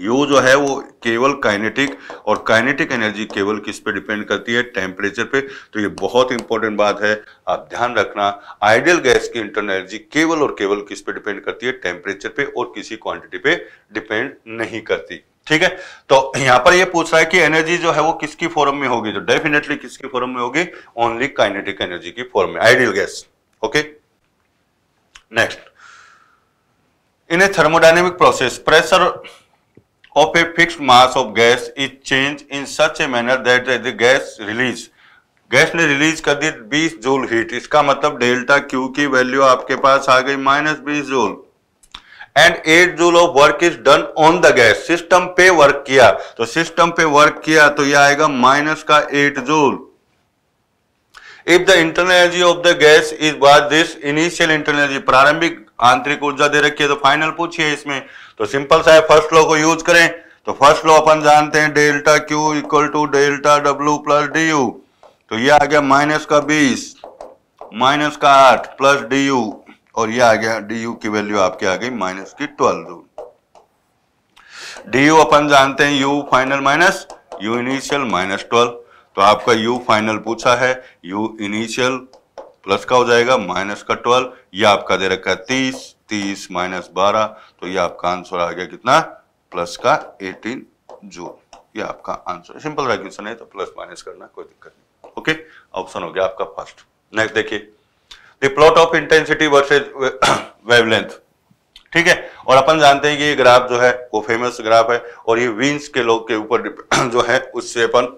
A: यू जो है वो केवल काइनेटिक और काइनेटिक एनर्जी केवल किस पे डिपेंड करती है टेम्परेचर पे तो ये बहुत इंपॉर्टेंट बात है आप ध्यान रखना आइडियल गैस की इंटरनल एनर्जी केवल और केवल किस पे डिपेंड करती है टेम्परेचर पे और किसी क्वांटिटी पे डिपेंड नहीं करती ठीक है तो यहां पर ये पूछ रहा है कि एनर्जी जो है वो किसकी फॉर्म में होगी तो डेफिनेटली किसकी फॉर्म में होगी ओनली काइनेटिक एनर्जी की फॉर्म में ideal gas okay next in a thermodynamic process pressure of a fix mass of gas is change in such a manner that the gas release gas ने release कर दी 20 joule heat इसका मतलब delta Q की value आपके पास आ गई माइनस बीस joule and eight joule of work is done on the gas system पे वर्क किया तो सिस्टम पे वर्क किया तो यह आएगा माइनस का eight joule if the internal energy of the gas is बार दिस इनिशियल इंटरनल एनर्जी प्रारंभिक आंतरिक ऊर्जा दे रखी है तो फाइनल पूछिए इसमें तो सिंपल सा है फर्स्ट लॉ को यूज करें तो फर्स्ट लॉ अपन जानते हैं delta Q equal to delta W plus D U तो ये आ गया माइनस का बीस माइनस का आठ प्लस डी यू और ये आ गया डी यू की वैल्यू आपके आ गई माइनस की ट्वेल्व जूल डी यू अपन जानते हैं U final minus U initial minus twelve तो आपका यू फाइनल पूछा है यू इनिशियल प्लस का हो जाएगा माइनस का ट्वेल्व यह आपका दे रखा है तीस तीस माइनस बारह तो यह आपका आंसर आ गया कितना प्लस का एटीन जूल यह आपका आंसर सिंपल सा क्वेश्चन है तो प्लस माइनस करना कोई दिक्कत नहीं ओके ऑप्शन हो गया आपका फर्स्ट नेक्स्ट देखिए the plot of intensity versus wavelength ठीक है और अपन जानते हैं कि ये ग्राफ जो है वो फेमस ग्राफ है और ये विंस के लोग के ऊपर जो है उससे अपन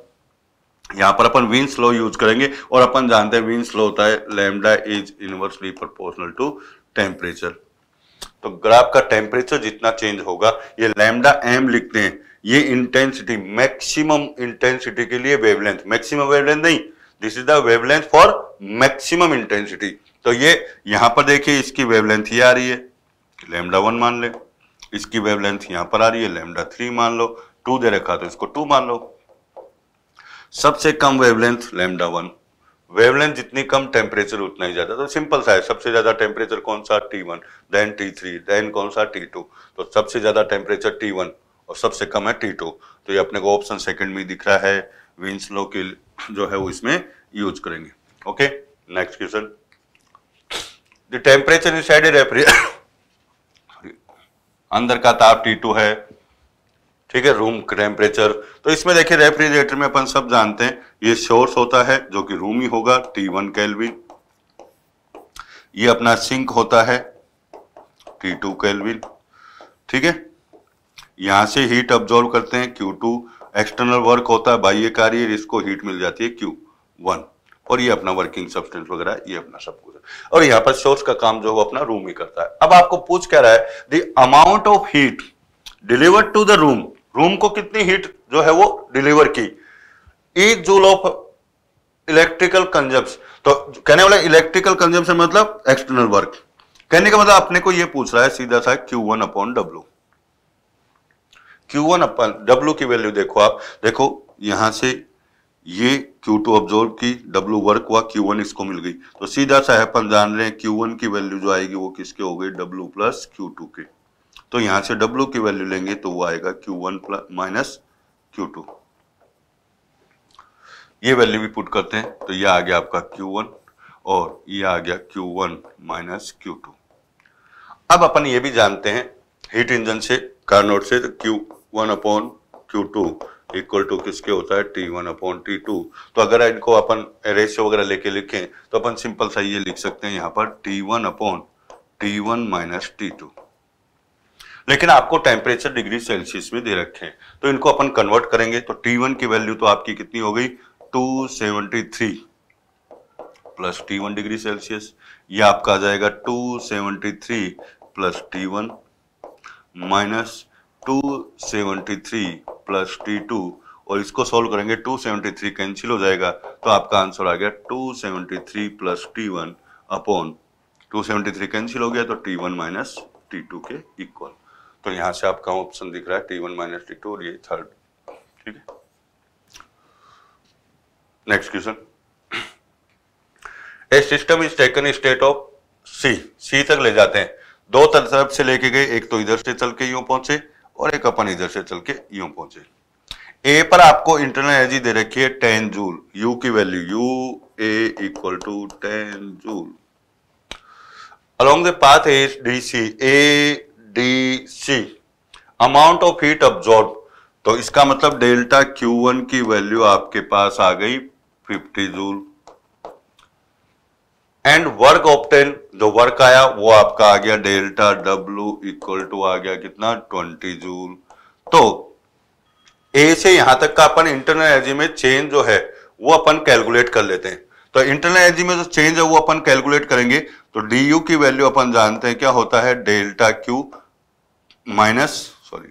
A: यहाँ पर अपन विन स्लो यूज करेंगे और अपन जानते हैं विन स्लो होता है lambda is inversely proportional to temperature तो ग्राफ का टेम्परेचर जितना चेंज होगा ये लेमडा एम लिखते हैं ये इंटेंसिटी मैक्सिमम इंटेंसिटी के लिए वेवलेंथ मैक्सिमम वेवलेंथ नहीं this is the wavelength for maximum intensity तो ये यहां पर देखिए इसकी वेवलेंथ ही आ रही है लेमडा वन मान ले इसकी वेवलेंथ यहां पर आ रही है लेमडा थ्री मान लो टू दे रखा तो इसको टू मान लो सबसे कम वेवलेंथ लेमडा वन वेवलेंथ जितनी कम टेम्परेचर उतना ही ज़्यादा तो सिंपल सा है सबसे ज़्यादा टेम्परेचर कौन सा T one then T three then कौन सा टी टू तो सबसे ज़्यादा टेम्परेचर टी वन और सबसे कम है टी टू तो ये अपने को ऑप्शन सेकंड में दिख रहा है विंस लो के जो है वो इसमें यूज करेंगे okay next question the temperature inside अंदर का ताप टी टू है ठीक है रूम टेम्परेचर तो इसमें देखिए रेफ्रिजरेटर में अपन सब जानते हैं ये सोर्स होता है जो कि रूम ही होगा टी वन कैलविन ये अपना सिंक होता है टी टू कैलविन ठीक है यहां से हीट ऑब्जॉर्व करते हैं क्यू टू एक्सटर्नल वर्क होता है बाह्य कार्य इसको हीट मिल जाती है क्यू वन और ये अपना वर्किंग सब्सटेंस वगैरह ये अपना सब कुछ और यहां पर सोर्स का काम जो है अपना रूम ही करता है अब आपको पूछ क्या रहा है the amount of heat delivered to the room room को कितनी हीट जो है वो डिलीवर की एक जूल ऑफ इलेक्ट्रिकल कंजप्स तो कहने वाला इलेक्ट्रिकल कंजप्शन मतलब एक्सटर्नल वर्क कहने का मतलब अपने को ये पूछ रहा है सीधा सा Q one upon W Q one अपन डब्ल्यू की वैल्यू देखो आप देखो यहां से ये Q2 टू ऑब्जॉर्व की W वर्क हुआ Q1 इसको मिल गई तो सीधा सा है अपन जान रहे हैं Q1 की वैल्यू जो आएगी वो किसके हो गई W प्लस क्यू के तो यहां से W की वैल्यू लेंगे तो वो आएगा Q1 one plus minus Q ये वैल्यू भी पुट करते हैं तो ये आ गया आपका Q1 और ये आ गया Q1 वन माइनस क्यू अब अपन ये भी जानते हैं हीट इंजन से कारनोट से तो Q1 one upon Q two equal to किसके होता है T one upon T two तो अगर इनको अपन रेशियो वगैरह लेके लिखें तो अपन सिंपल सा ये लिख सकते हैं यहाँ पर T one upon T one minus T two लेकिन आपको टेम्परेचर डिग्री सेल्सियस में दे रखे हैं तो इनको अपन कन्वर्ट करेंगे तो टी वन की वैल्यू तो आपकी कितनी हो गई two seventy three plus T one degree Celsius ये आपका आ जाएगा two seventy three plus T one minus two seventy three plus T two और इसको सॉल्व करेंगे 273 कैंसिल हो जाएगा तो आपका आंसर आ गया 273 seventy three plus T one upon two cancel हो गया तो T one minus T two के इक्वल तो यहां से आपका ऑप्शन दिख रहा है T one minus T two और ये थर्ड ठीक है next question a system is taken state of C C तक ले जाते हैं दो तरफ से लेके गए एक तो इधर से चल के यूं पहुंचे और एक अपन इधर से चल के यूं पहुंचे ए पर आपको इंटरनल एनर्जी दे रखी है टेन जूल यू की value U A equal to ten joule the path path D C A D C amount of heat absorb तो इसका मतलब डेल्टा क्यू वन की वैल्यू आपके पास आ गई 50 जूल एंड वर्क ऑप्टेन जो वर्क आया वो आपका आ गया डेल्टा डब्ल्यू इक्वल टू आ गया कितना 20 जूल तो ए से यहां तक का अपन इंटरनल एनर्जी में चेंज जो है वो अपन कैलकुलेट कर लेते हैं तो इंटरनल एनर्जी में जो चेंज है वो अपन कैलकुलेट करेंगे तो डी यू की वैल्यू अपन जानते हैं क्या होता है डेल्टा क्यू माइनस सॉरी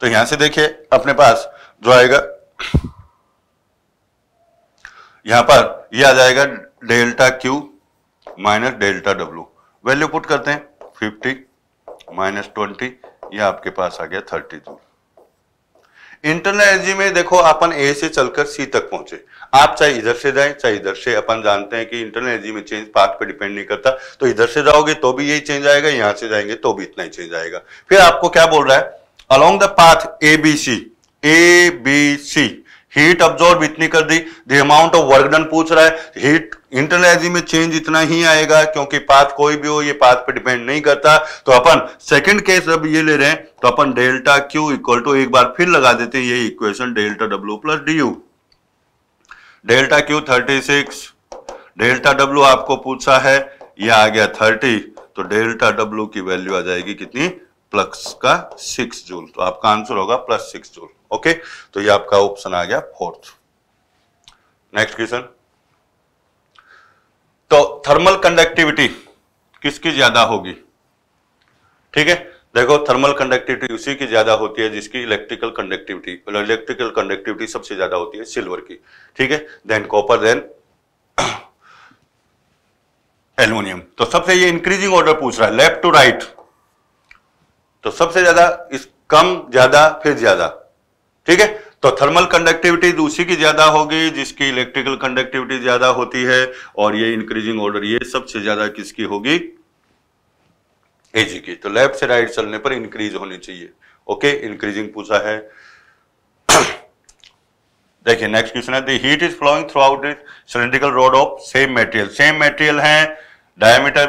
A: तो यहां से देखिए अपने पास जो आएगा यहां पर ये यह आ जाएगा delta Q minus delta W value put करते हैं फिफ्टी माइनस ट्वेंटी यह आपके पास आ गया थर्टी टू इंटरनल एनर्जी में देखो अपन ए से चलकर सी तक पहुंचे आप चाहे इधर से जाए चाहे इधर से अपन जानते हैं कि इंटरनल एनर्जी में चेंज पाथ पे डिपेंड नहीं करता तो इधर से जाओगे तो भी यही चेंज आएगा यहाँ से जाएंगे तो भी इतना ही चेंज आएगा फिर आपको क्या बोल रहा है along the path A B C A B C heat absorb इतनी कर दी the amount of work done पूछ रहा है हीट इंटरनल एनर्जी में चेंज इतना ही आएगा क्योंकि पाथ कोई भी हो ये पाथ पे डिपेंड नहीं करता तो अपन सेकंड केस अब ये ले रहे हैं तो अपन डेल्टा क्यू इक्वल टू एक बार फिर लगा देते हैं ये equation delta W plus D U delta Q thirty six delta W आपको पूछा है ये आ गया थर्टी तो डेल्टा डब्ल्यू की वैल्यू आ जाएगी कितनी प्लस का सिक्स जूल तो आपका आंसर होगा प्लस सिक्स जूल ओके तो ये आपका ऑप्शन आ गया फोर्थ नेक्स्ट क्वेश्चन तो थर्मल कंडक्टिविटी किसकी ज्यादा होगी ठीक है देखो थर्मल कंडक्टिविटी उसी की ज्यादा होती है जिसकी इलेक्ट्रिकल कंडक्टिविटी इलेक्ट्रिकल कंडक्टिविटी सबसे ज्यादा होती है सिल्वर की ठीक है देन कॉपर देन एल्यूमिनियम तो सबसे ये इंक्रीजिंग ऑर्डर पूछ रहा है लेफ्ट टू राइट तो सबसे ज्यादा इस कम ज्यादा फिर ज्यादा ठीक है तो थर्मल कंडक्टिविटी तो उसी की ज्यादा होगी जिसकी इलेक्ट्रिकल कंडक्टिविटी ज्यादा होती है और ये इंक्रीजिंग ऑर्डर ये सबसे ज्यादा किसकी होगी एजी की तो लेफ्ट से राइट चलने पर इंक्रीज होनी चाहिए ओके इंक्रीजिंग पूछा है देखिए नेक्स्ट क्वेश्चन है heat is flowing throughout cylindrical rod of same material same material है diameter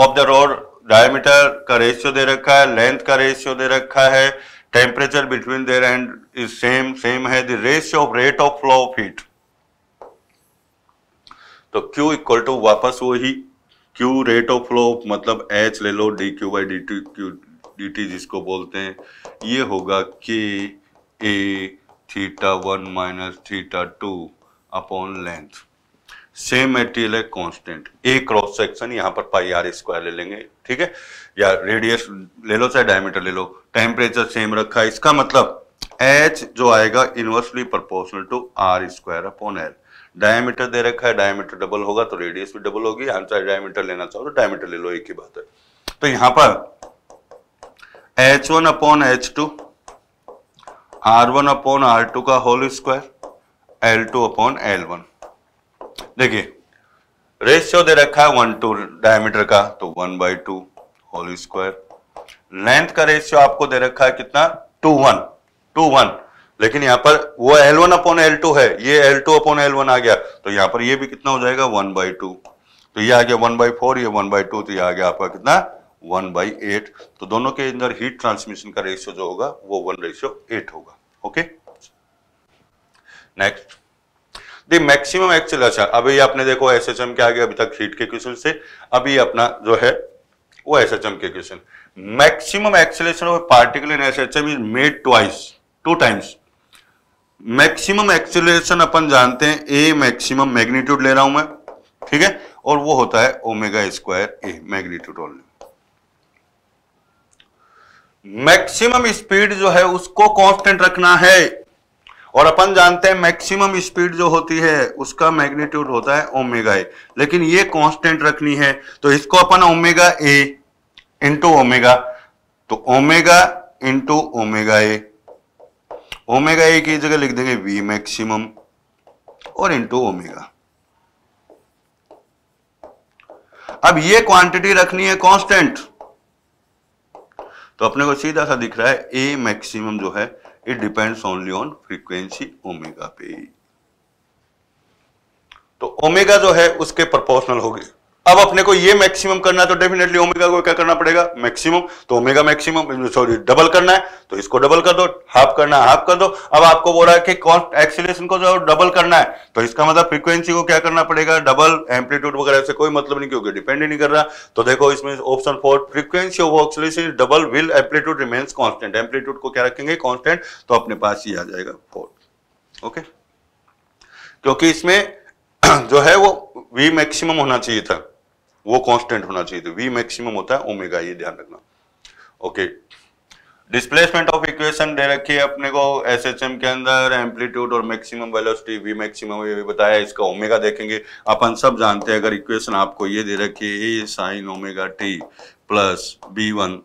A: of the rod diameter का रेशियो दे रखा है लेंथ का रेशियो दे रखा है temperature between their end is same same है the ratio of rate of flow of heat तो Q इक्वल टू वापस वही क्यू रेट ऑफ फ्लो मतलब एच ले लो D Q by D T Q D T जिसको बोलते हैं ये होगा K A theta one minus theta two upon length same material है कॉन्स्टेंट ए क्रॉस सेक्शन यहाँ पर पाई आर स्क्वायर ले लेंगे ठीक है या रेडियस ले लो चाहे डायमीटर ले लो टेम्परेचर सेम रखा है इसका मतलब एच जो आएगा inversely proportional to R square upon L diameter दे रखा है डायमीटर डबल होगा तो रेडियस भी डबल होगी चाहे डायमीटर लेना चाहो तो डायमीटर ले लो एक ही बात है तो यहां पर H one upon H two R one upon R two का whole square L two upon L one देखिए रेशियो दे रखा है वन टू डायमीटर का तो one by two whole square length का रेशियो आपको दे रखा है कितना टू वन टू वन लेकिन यहाँ पर वो L one upon L two है ये L two upon L one आ गया तो यहां पर ये भी कितना हो जाएगा वन बाई टू तो ये आ गया वन बाई फोर ये वन बाई टू तो ये आ गया आपका कितना वन बाई एट तो दोनों के अंदर हीट ट्रांसमिशन का रेशियो जो होगा वो वन रेशियो एट होगा okay next the maximum actual अच्छा अभी आपने देखो एस एच एम के आगे अभी तक हीट के क्वेश्चन से अभी अपना जो है वो एस एच एम के question maximum acceleration of particle in S H M is made twice two times maximum acceleration अपन जानते हैं ए मैक्सिमम मैग्नीट्यूड ले रहा हूं मैं ठीक है और वो होता है omega square A magnitude only maximum speed जो है उसको कांस्टेंट रखना है और अपन जानते हैं मैक्सिमम स्पीड जो होती है उसका मैग्नीट्यूड होता है ओमेगा ए लेकिन ये कांस्टेंट रखनी है तो इसको अपन ओमेगा ए इंटू ओमेगा तो omega into omega A omega A की जगह लिख देंगे वी मैक्सिमम और इंटू ओमेगा अब ये क्वांटिटी रखनी है कांस्टेंट तो अपने को सीधा सा दिख रहा है ए मैक्सिमम जो है it depends only on frequency omega पे तो ओमेगा जो है उसके प्रोपोर्शनल हो गए अब अपने को ये मैक्सिमम करना है तो डेफिनेटली ओमेगा को क्या करना पड़ेगा मैक्सिमम तो ओमेगा मैक्सिमम सॉरी डबल करना है तो इसको डबल कर दो हाफ करना है हाफ कर दो अब आपको बोल रहा है कि कॉन्स्ट एक्सीलेशन को जो डबल करना है तो इसका मतलब फ्रीक्वेंसी को क्या करना पड़ेगा डबल एम्पलीट्यूड वगैरह से कोई मतलब नहीं क्योंकि डिपेंड ही नहीं कर रहा तो देखो इसमें option four frequency of oscillation double will amplitude remains constant amplitude को क्या रखेंगे कॉन्स्टेंट तो अपने पास ही आ जाएगा फोर ओके क्योंकि इसमें जो है वो वी मैक्सिमम होना चाहिए था वो कांस्टेंट होना चाहिए तो वी मैक्सिमम होता है ओमेगा ये ध्यान रखना ओके डिस्प्लेसमेंट ऑफ इक्वेशन दे रखी है अपने को एस एच एम के अंदर एम्पलीट्यूड और मैक्सिमम वेलोसिटी वी मैक्सिमम ये भी बताया इसका ओमेगा देखेंगे अपन सब जानते हैं अगर इक्वेशन आपको ये दे रखी है A sine omega T plus B one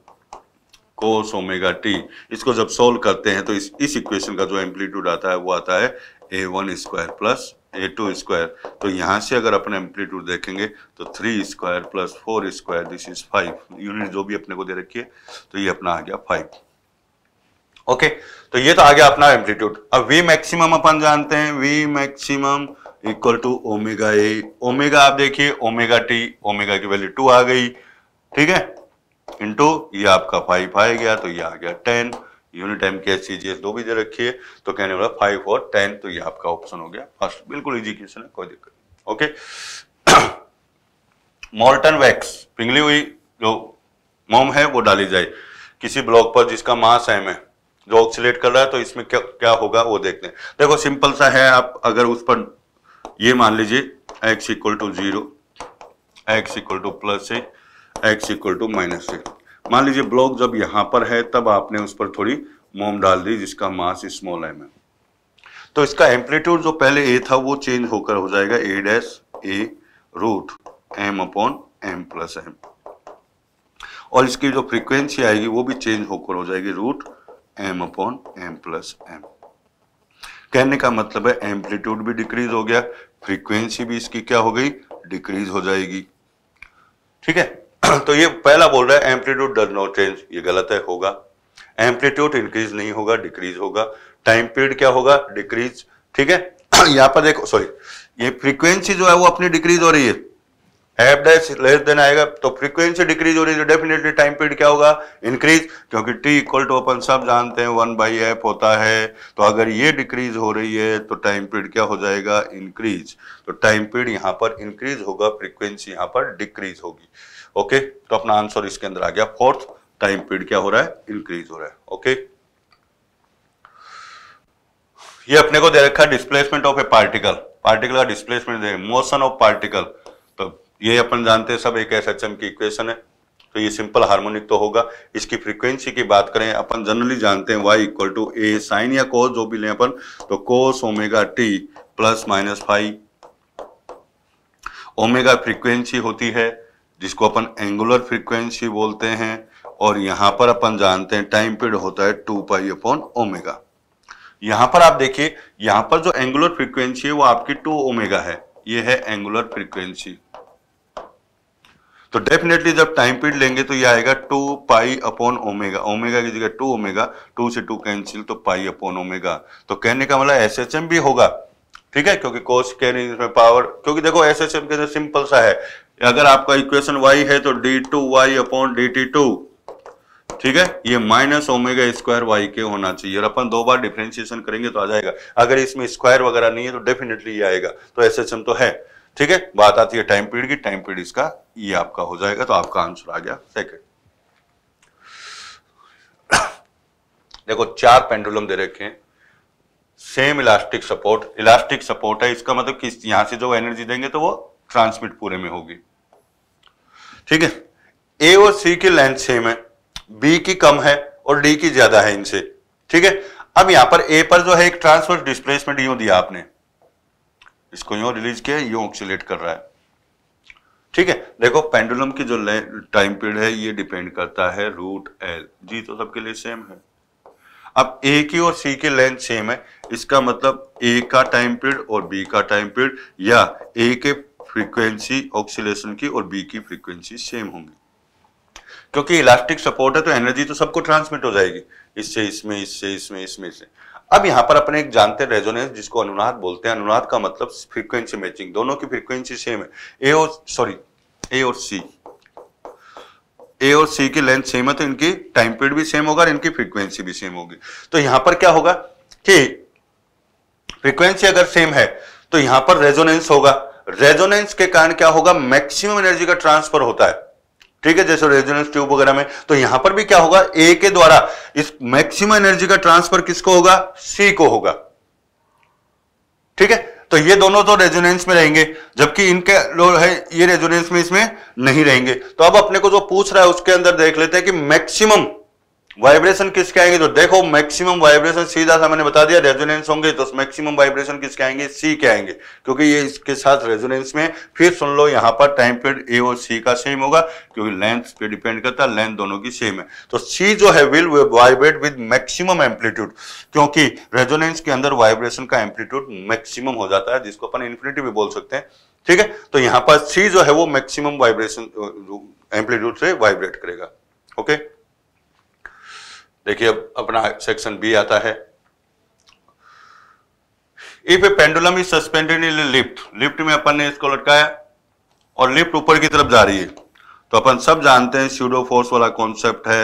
A: cos omega T इसको जब सोल्व करते हैं तो इस इस इक्वेशन का जो एम्पलीट्यूड आता है वो आता है A one square plus A two square तो यहाँ से अगर अपने एम्पलीट्यूड देखेंगे तो three square plus four square this is five unit जो भी अपने को दे रखी है तो ये अपना आ गया फाइव ओके तो ये तो आ गया अपना एम्पलीट्यूड अब वी मैक्सिमम अपन जानते हैं V maximum equal to omega A omega आप देखिए ओमेगा टी ओमेगा की वैल्यू टू आ गई ठीक है इंटू ये आपका फाइव आ गया तो ये आ गया ten unit M K S दो भी दे रखी है तो कहने वाला फाइव और टेन तो ये आपका ऑप्शन हो गया फर्स्ट बिल्कुल इजी क्वेश्चन है कोई दिक्कत ओके मॉल्टन वैक्स पिंगली हुई जो मोम है वो डाली जाए किसी ब्लॉक पर जिसका मास एम है जो ऑक्सीडेट कर रहा है तो इसमें क्या क्या होगा वो देखते हैं देखो सिंपल सा है आप अगर उस पर ये मान लीजिए X equal to zero X equal to plus six X equal to minus A मान लीजिए ब्लॉक जब यहाँ पर है तब आपने उस पर थोड़ी मोम डाल दी जिसका मास स्मॉल एम है तो इसका एम्पलीट्यूड जो पहले ए था वो चेंज होकर हो जाएगा A dash A root M upon M plus M और इसकी जो फ्रीक्वेंसी आएगी वो भी चेंज होकर हो जाएगी root M upon M plus M कहने का मतलब है एम्पलीट्यूड भी डिक्रीज हो गया फ्रीक्वेंसी भी इसकी क्या हो गई डिक्रीज हो जाएगी ठीक है तो ये पहला बोल रहा है एम्पलीट्यूड डज नॉट चेंज ये गलत है होगा एम्पलीट्यूड इंक्रीज नहीं होगा डिक्रीज होगा टाइम पीरियड क्या होगा डिक्रीज ठीक है यहां पर देखो सॉरी ये फ्रीक्वेंसी जो है वो अपनी डिक्रीज हो रही है एफ डैश लेस देन आएगा तो फ्रीक्वेंसी डिक्रीज हो रही है डेफिनेटली टाइम पीरियड क्या होगा इंक्रीज क्योंकि टी इक्वल टू अपन सब जानते हैं वन बाई एफ होता है तो अगर ये डिक्रीज हो रही है तो टाइम पीरियड क्या हो जाएगा इंक्रीज तो टाइम पीरियड यहां पर इंक्रीज होगा फ्रीक्वेंसी यहां पर डिक्रीज होगी ओके तो अपना आंसर इसके अंदर आ गया फोर्थ टाइम पीरियड क्या हो रहा है इंक्रीज हो रहा है ओके ये अपने को दे रखा displacement of a particle particle का डिस्प्लेसमेंट मोशन ऑफ पार्टिकल तो ये अपन जानते हैं सब एक एस एच एम की इक्वेशन है तो ये सिंपल हार्मोनिक तो होगा इसकी फ्रीक्वेंसी की बात करें अपन जनरली जानते हैं Y equal to A sine या कोस जो भी लें अपन तो cos omega T plus minus five omega frequency होती है जिसको अपन एंगुलर फ्रीक्वेंसी बोलते हैं और यहां पर अपन जानते हैं टाइम पीरियड होता है टू पाई अपॉन ओमेगा यहां पर आप देखिए यहां पर जो एंगुलर फ्रीक्वेंसी है वो आपकी टू ओमेगा है ये है एंगुलर फ्रीक्वेंसी तो डेफिनेटली जब टाइम पीरियड लेंगे तो ये आएगा two pi upon omega omega की जगह टू ओमेगा टू से टू कैंसिल तो पाई अपॉन ओमेगा तो कहने का मतलब एस एच एम भी होगा ठीक है क्योंकि कोस कैन इसमें पावर क्योंकि देखो एस एच एम के अंदर सिंपल सा है अगर आपका इक्वेशन वाई है तो D two Y upon D T two ठीक है ये माइनस ओमेगा स्क्वायर वाई के होना चाहिए और अपन दो बार डिफ्रेंशिएशन करेंगे तो आ जाएगा अगर इसमें स्क्वायर वगैरह नहीं है तो डेफिनेटली ये आएगा तो एस एच एम तो है ठीक है बात आती है टाइम पीरियड की टाइम पीरियड इसका ये आपका हो जाएगा तो आपका आंसर आ गया सेकेंड देखो चार पेंडुलम दे रखे हैं same elastic support elastic support है इसका मतलब किस यहां से जो एनर्जी देंगे तो वो ट्रांसमिट पूरे में होगी ठीक है ए और सी की लेंथ सेम है बी की कम है और डी की ज्यादा है इनसे ठीक है अब यहां पर ए पर जो है एक ट्रांसफर डिस्प्लेसमेंट यू दिया आपने इसको यू रिलीज किया यू ऑक्सीट कर रहा है ठीक है देखो पेंडुलम की जो टाइम पीरियड है ये डिपेंड करता है रूट एल जी तो सबके लिए सेम है अब ए की और सी की लेंथ सेम है इसका मतलब ए का टाइम पीरियड और बी का टाइम पीरियड या ए के फ्रीक्वेंसी ऑक्सीलेशन की और बी की फ्रीक्वेंसी सेम होंगी क्योंकि इलास्टिक सपोर्ट है तो एनर्जी तो सबको ट्रांसमिट हो जाएगी इससे इसमें इससे इसमें इसमें इससे अब यहां पर अपने एक जानते रेजोनेंस जिसको अनुनाद बोलते हैं अनुनाद का मतलब फ्रीक्वेंसी मैचिंग दोनों की फ्रीक्वेंसी सेम है ए और सॉरी ए और सी ए और सी की लेंथ सेम है तो इनकी टाइम पीरियड भी सेम होगा और इनकी फ्रीक्वेंसी भी सेम होगी तो यहां पर क्या होगा कि फ्रीक्वेंसी अगर सेम है तो यहां पर रेजोनेंस होगा रेजोनेंस के कारण क्या होगा मैक्सिमम एनर्जी का ट्रांसफर होता है ठीक है जैसे रेजोनेंस ट्यूब वगैरह में तो यहां पर भी क्या होगा ए के द्वारा इस मैक्सिमम एनर्जी का ट्रांसफर किसको होगा सी को होगा ठीक है तो ये दोनों तो रेजोनेंस में रहेंगे जबकि इनके लोग है ये रेजोनेंस में इसमें नहीं रहेंगे तो अब अपने को जो पूछ रहा है उसके अंदर देख लेते हैं कि मैक्सिमम वाइब्रेशन किसके आएंगे तो देखो मैक्सिमम वाइब्रेशन सीधा सा मैंने बता दिया रेजोनेंस होंगे तो मैक्सिमम वाइब्रेशन किसके आएंगे सी के आएंगे क्योंकि ये इसके साथ रेजोनेंस में फिर सुन लो यहाँ पर टाइम पीरियड ए और सी का सेम होगा क्योंकि लेंथ पे डिपेंड करता है लेंथ दोनों की सेम है तो सी जो है will vibrate with maximum amplitude क्योंकि रेजोनेंस के अंदर वाइब्रेशन का एम्पलीट्यूड मैक्सिमम हो जाता है जिसको अपन इन्फिनिटी भी बोल सकते हैं ठीक है तो यहाँ पर सी जो है वो मैक्सिमम वाइब्रेशन एम्पलीट्यूड से वाइब्रेट करेगा ओके okay? देखिए अब अपना सेक्शन बी आता है if a pendulum is suspended in lift lift में अपन ने इसको लटकाया और लिफ्ट ऊपर की तरफ जा रही है तो अपन सब जानते हैं स्यूडो फोर्स वाला कॉन्सेप्ट है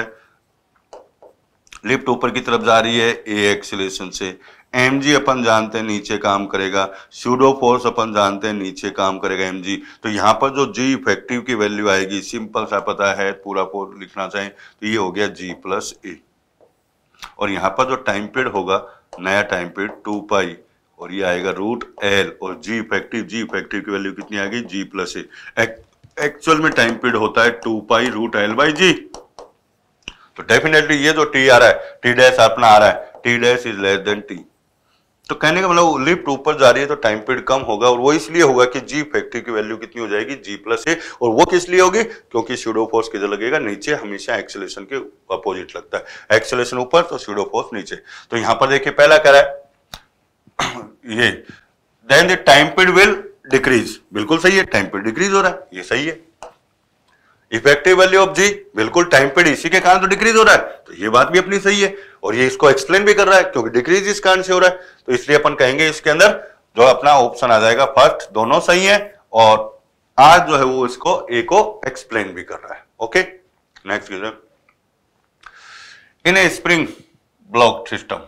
A: लिफ्ट ऊपर की तरफ जा रही है ए एक्सिलेशन से एम जी अपन जानते हैं नीचे काम करेगा स्यूडो फोर्स अपन जानते हैं नीचे काम करेगा एम जी तो यहां पर जो जी इफेक्टिव की वैल्यू आएगी सिंपल सा पता है पूरा फोर्स लिखना चाहें तो ये हो गया जी प्लस ए और यहाँ पर जो टाइम पीरियड होगा नया टाइम पीरियड टू पाई और ये आएगा रूट एल और जी इफेक्टिव जी इफेक्टिव की वैल्यू कितनी आएगी जी प्लस ए एक्चुअल में टाइम पीरियड होता है two pi root L by G तो डेफिनेटली ये जो टी आ रहा है टी डैश अपना आ रहा है T dash is less than T तो कहने का मतलब लिफ्ट ऊपर जा रही है तो टाइम पीरियड कम होगा और वो इसलिए होगा कि जी फैक्ट्री की वैल्यू कितनी हो जाएगी जी प्लस ए और वो किस लिए होगी क्योंकि सीडो फोर्स किधर लगेगा नीचे हमेशा एक्सेलेशन के अपोजिट लगता है एक्सेलेशन ऊपर तो सीडो फोर्स नीचे तो यहां पर देखिए पहला कह रहा है ये then the time period will decrease बिल्कुल सही है टाइम पीरियड डिक्रीज हो रहा है ये सही है इफेक्टिव वैल्यू ऑफ जी बिल्कुल टाइम पे इसी के कारण तो डिक्रीज हो रहा है तो ये बात भी अपनी सही है और ये इसको एक्सप्लेन भी कर रहा है क्योंकि डिक्रीज इस कारण से हो रहा है तो इसलिए अपन कहेंगे इसके अंदर जो अपना ऑप्शन आ जाएगा फर्स्ट दोनों सही है और आज जो है वो इसको ए को एक्सप्लेन भी कर रहा है okay next question in a spring block system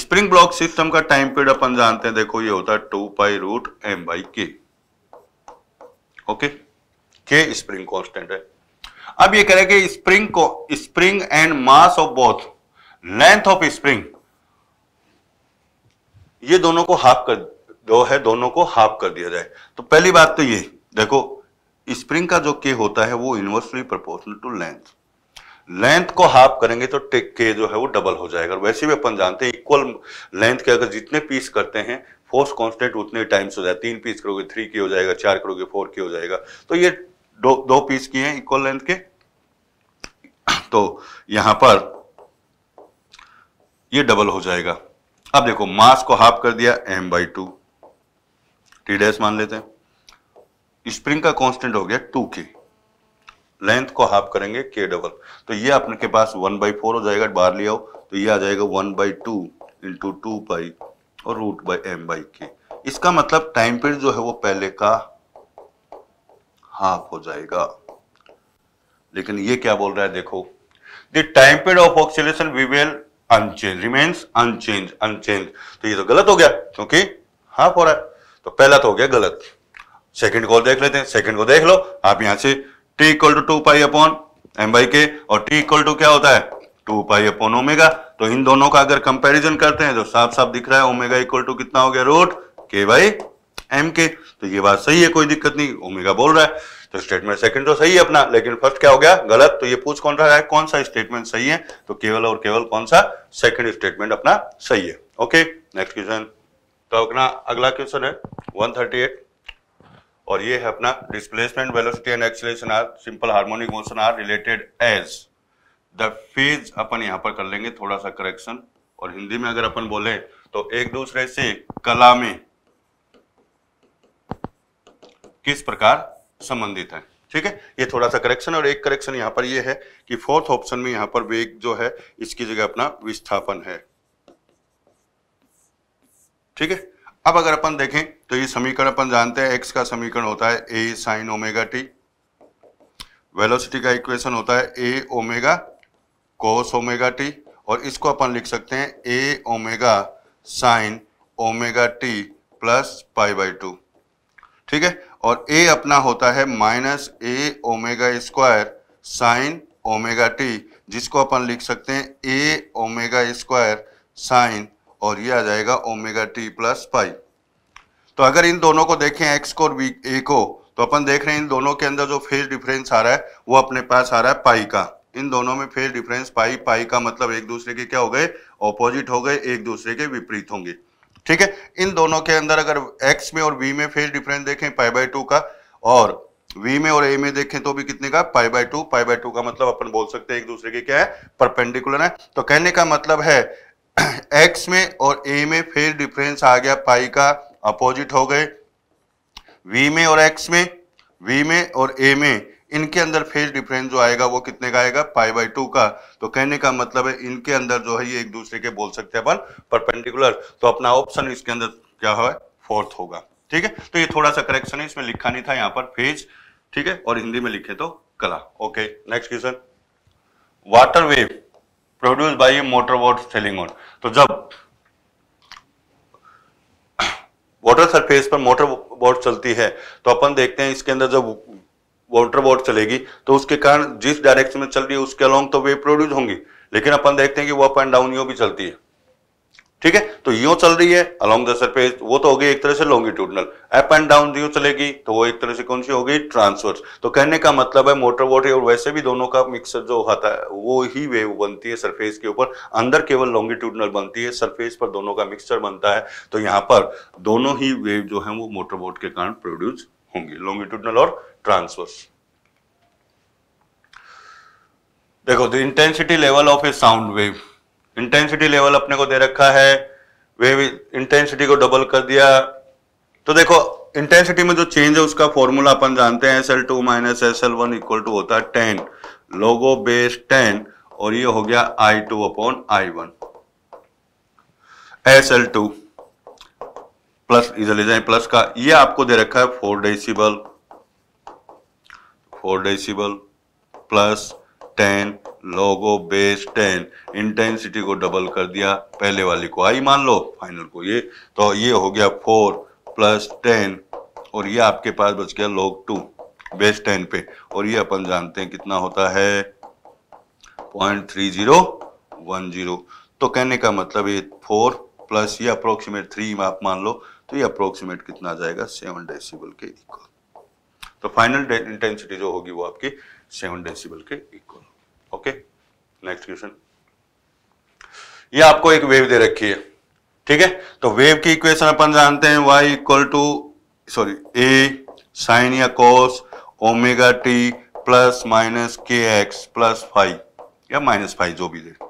A: spring block system का टाइम पीरियड अपन जानते हैं देखो ये होता है two pi root M by K okay okay? K spring constant है अब ये कह रहे कि स्प्रिंग को spring and mass of both length of spring ये दोनों को हाफ कर दो है दोनों को हाफ कर दिया जाए तो पहली बात तो ये देखो स्प्रिंग का जो के होता है वो inversely proportional to length length को हाफ करेंगे तो टेक के जो है वो डबल हो जाएगा वैसे भी अपन जानते हैं इक्वल लेंथ के अगर जितने पीस करते हैं फोर्स कांस्टेंट उतने टाइम्स हो जाए तीन पीस करोगे थ्री की हो जाएगा चार करोगे फोर की हो जाएगा तो ये दो दो पीस की हैं इक्वल लेंथ के तो यहां पर ये डबल हो जाएगा अब देखो मास को हाफ कर दिया M by two T dash मान लेते हैं स्प्रिंग का कांस्टेंट हो गया टू के लेंथ को हाफ करेंगे के डबल तो ये अपने के पास वन बाई फोर हो जाएगा बाहर ले आओ तो ये आ जाएगा one by two into two by और root by M by K इसका मतलब टाइम पीरियड जो है वो पहले का हाफ हो जाएगा लेकिन ये क्या बोल रहा है देखो the time period of oxidation will unchanged remains unchanged unchanged तो ये तो गलत हो गया क्योंकि हाफ हो रहा है तो पहला तो हो गया गलत सेकंड को देख लेते हैं सेकंड को देख लो आप यहां से t equal to two pi upon M by K और t इक्वल टू क्या होता है टू पाई अपॉन ओमेगा तो इन दोनों का अगर कंपैरिजन करते हैं तो साफ साफ दिख रहा है ओमेगा इक्वल टू कितना हो गया रूट के बाई एम के तो ये बात सही है कोई दिक्कत नहीं ओमेगा बोल रहा है तो स्टेटमेंट सेकंड तो सही है अपना लेकिन फर्स्ट क्या हो गया गलत तो ये पूछ कौन रहा है कौन सा स्टेटमेंट सही है तो केवल और केवल कौन सा सेकंड स्टेटमेंट अपना सही है ओके नेक्स्ट क्वेश्चन तो अपना अगला क्वेश्चन है 138 और ये है अपना displacement velocity and acceleration are simple harmonic motion are related as the phase अपन यहां पर कर लेंगे थोड़ा सा करेक्शन और हिंदी में अगर अपन बोले तो एक दूसरे से कला में किस प्रकार संबंधित है ठीक है ये थोड़ा सा करेक्शन और एक करेक्शन यहाँ पर ये है कि फोर्थ ऑप्शन में यहाँ पर वेग जो है इसकी जगह अपना विस्थापन है ठीक है अब अगर अपन देखें तो ये समीकरण अपन जानते हैं एक्स का समीकरण होता है A sine omega T velocity का इक्वेशन होता है A omega cos omega T और इसको अपन लिख सकते हैं A omega sine omega T plus pi by two ठीक है और ए अपना होता है minus A omega square sine omega T जिसको अपन लिख सकते हैं ए ओमेगा स्क्वायर साइन और ये आ जाएगा ओमेगा टी प्लस पाई तो अगर इन दोनों को देखें एक्स को और बी ए को तो अपन देख रहे हैं इन दोनों के अंदर जो फेज डिफरेंस आ रहा है वो अपने पास आ रहा है पाई का इन दोनों में फेज डिफरेंस पाई पाई का मतलब एक दूसरे के क्या हो गए ऑपोजिट हो गए एक दूसरे के विपरीत होंगे ठीक है इन दोनों के अंदर अगर एक्स में और वी में फेज डिफरेंस देखें पाई बाई टू का और वी में और ए में देखें तो भी कितने का pi by two pi by two का मतलब अपन बोल सकते हैं एक दूसरे के क्या है परपेंडिकुलर है तो कहने का मतलब है एक्स में और ए में फेज डिफरेंस आ गया पाई का अपोजिट हो गए वी में और एक्स में वी में और ए में इनके अंदर फेज डिफरेंस जो आएगा वो कितने का आएगा पाई बाई टू का तो कहने का मतलब है इनके अंदर जो है ये एक दूसरे के बोल सकते हैं अपन परपेंडिकुलर तो अपना ऑप्शन इसके अंदर क्या है फोर्थ होगा ठीक है तो ये थोड़ा सा करेक्शन है इसमें लिखा नहीं था यहाँ पर फेज ठीक है और हिंदी में लिखे तो कला okay next question water wave produce by motor boat sailing on तो जब वाटर सरफेस पर मोटर बोट चलती है तो अपन देखते हैं इसके अंदर जब वाटर बोर्ड चलेगी तो उसके कारण जिस डायरेक्शन में चल रही है उसके अलोंग तो वेव प्रोड्यूस होंगी लेकिन अपन देखते हैं कि वो अप एंड डाउन यू भी चलती है ठीक है तो यू चल रही है अलोंग द सरफेस वो तो होगी एक तरह से लॉन्गिट्यूडनल अप एंड डाउन यू चलेगी तो वो एक तरह से कौन सी होगी गई ट्रांसवर्स तो कहने का मतलब है मोटर वोटर और वैसे भी दोनों का मिक्सर जो होता है वो ही वेव बनती है सरफेस के ऊपर अंदर केवल लॉन्गिट्यूडनल बनती है सरफेस पर दोनों का मिक्सचर बनता है तो यहां पर दोनों ही वेव जो है वो मोटर बोट के कारण प्रोड्यूस होंगी लॉन्गिट्यूडनल और transverse. देखो the intensity level of a sound wave intensity level अपने को दे रखा है वेव इंटेंसिटी को डबल कर दिया तो देखो इंटेंसिटी में जो चेंज है उसका फॉर्मूला अपन जानते हैं S L two minus S L one equal to होता है टेन लोगो बेस टेन और ये हो गया I two upon I one S L two plus इधर ले जाए प्लस का ये आपको दे रखा है four decibel 4 decibel plus ten log base 10 intensity को डबल कर दिया पहले वाली को आई मान लो फाइनल को ये तो ये हो गया 4 प्लस 10 और ये आपके पास बच गया log 2 बेस 10 पे और ये अपन जानते हैं कितना होता है point three zero one zero तो कहने का मतलब ये फोर प्लस ये अप्रोक्सीमेट थ्री आप मान लो तो ये अप्रोक्सीमेट कितना जाएगा सेवन डेसिबल के इक्वल तो फाइनल इंटेंसिटी जो होगी वो आपकी सेवन डेसिबल के इक्वल ओके नेक्स्ट क्वेश्चन ये आपको एक वेव दे रखी है ठीक है तो वेव की इक्वेशन अपन जानते हैं y equal to sorry a sine या cos omega T plus minus K X plus five या माइनस फाइव जो भी दे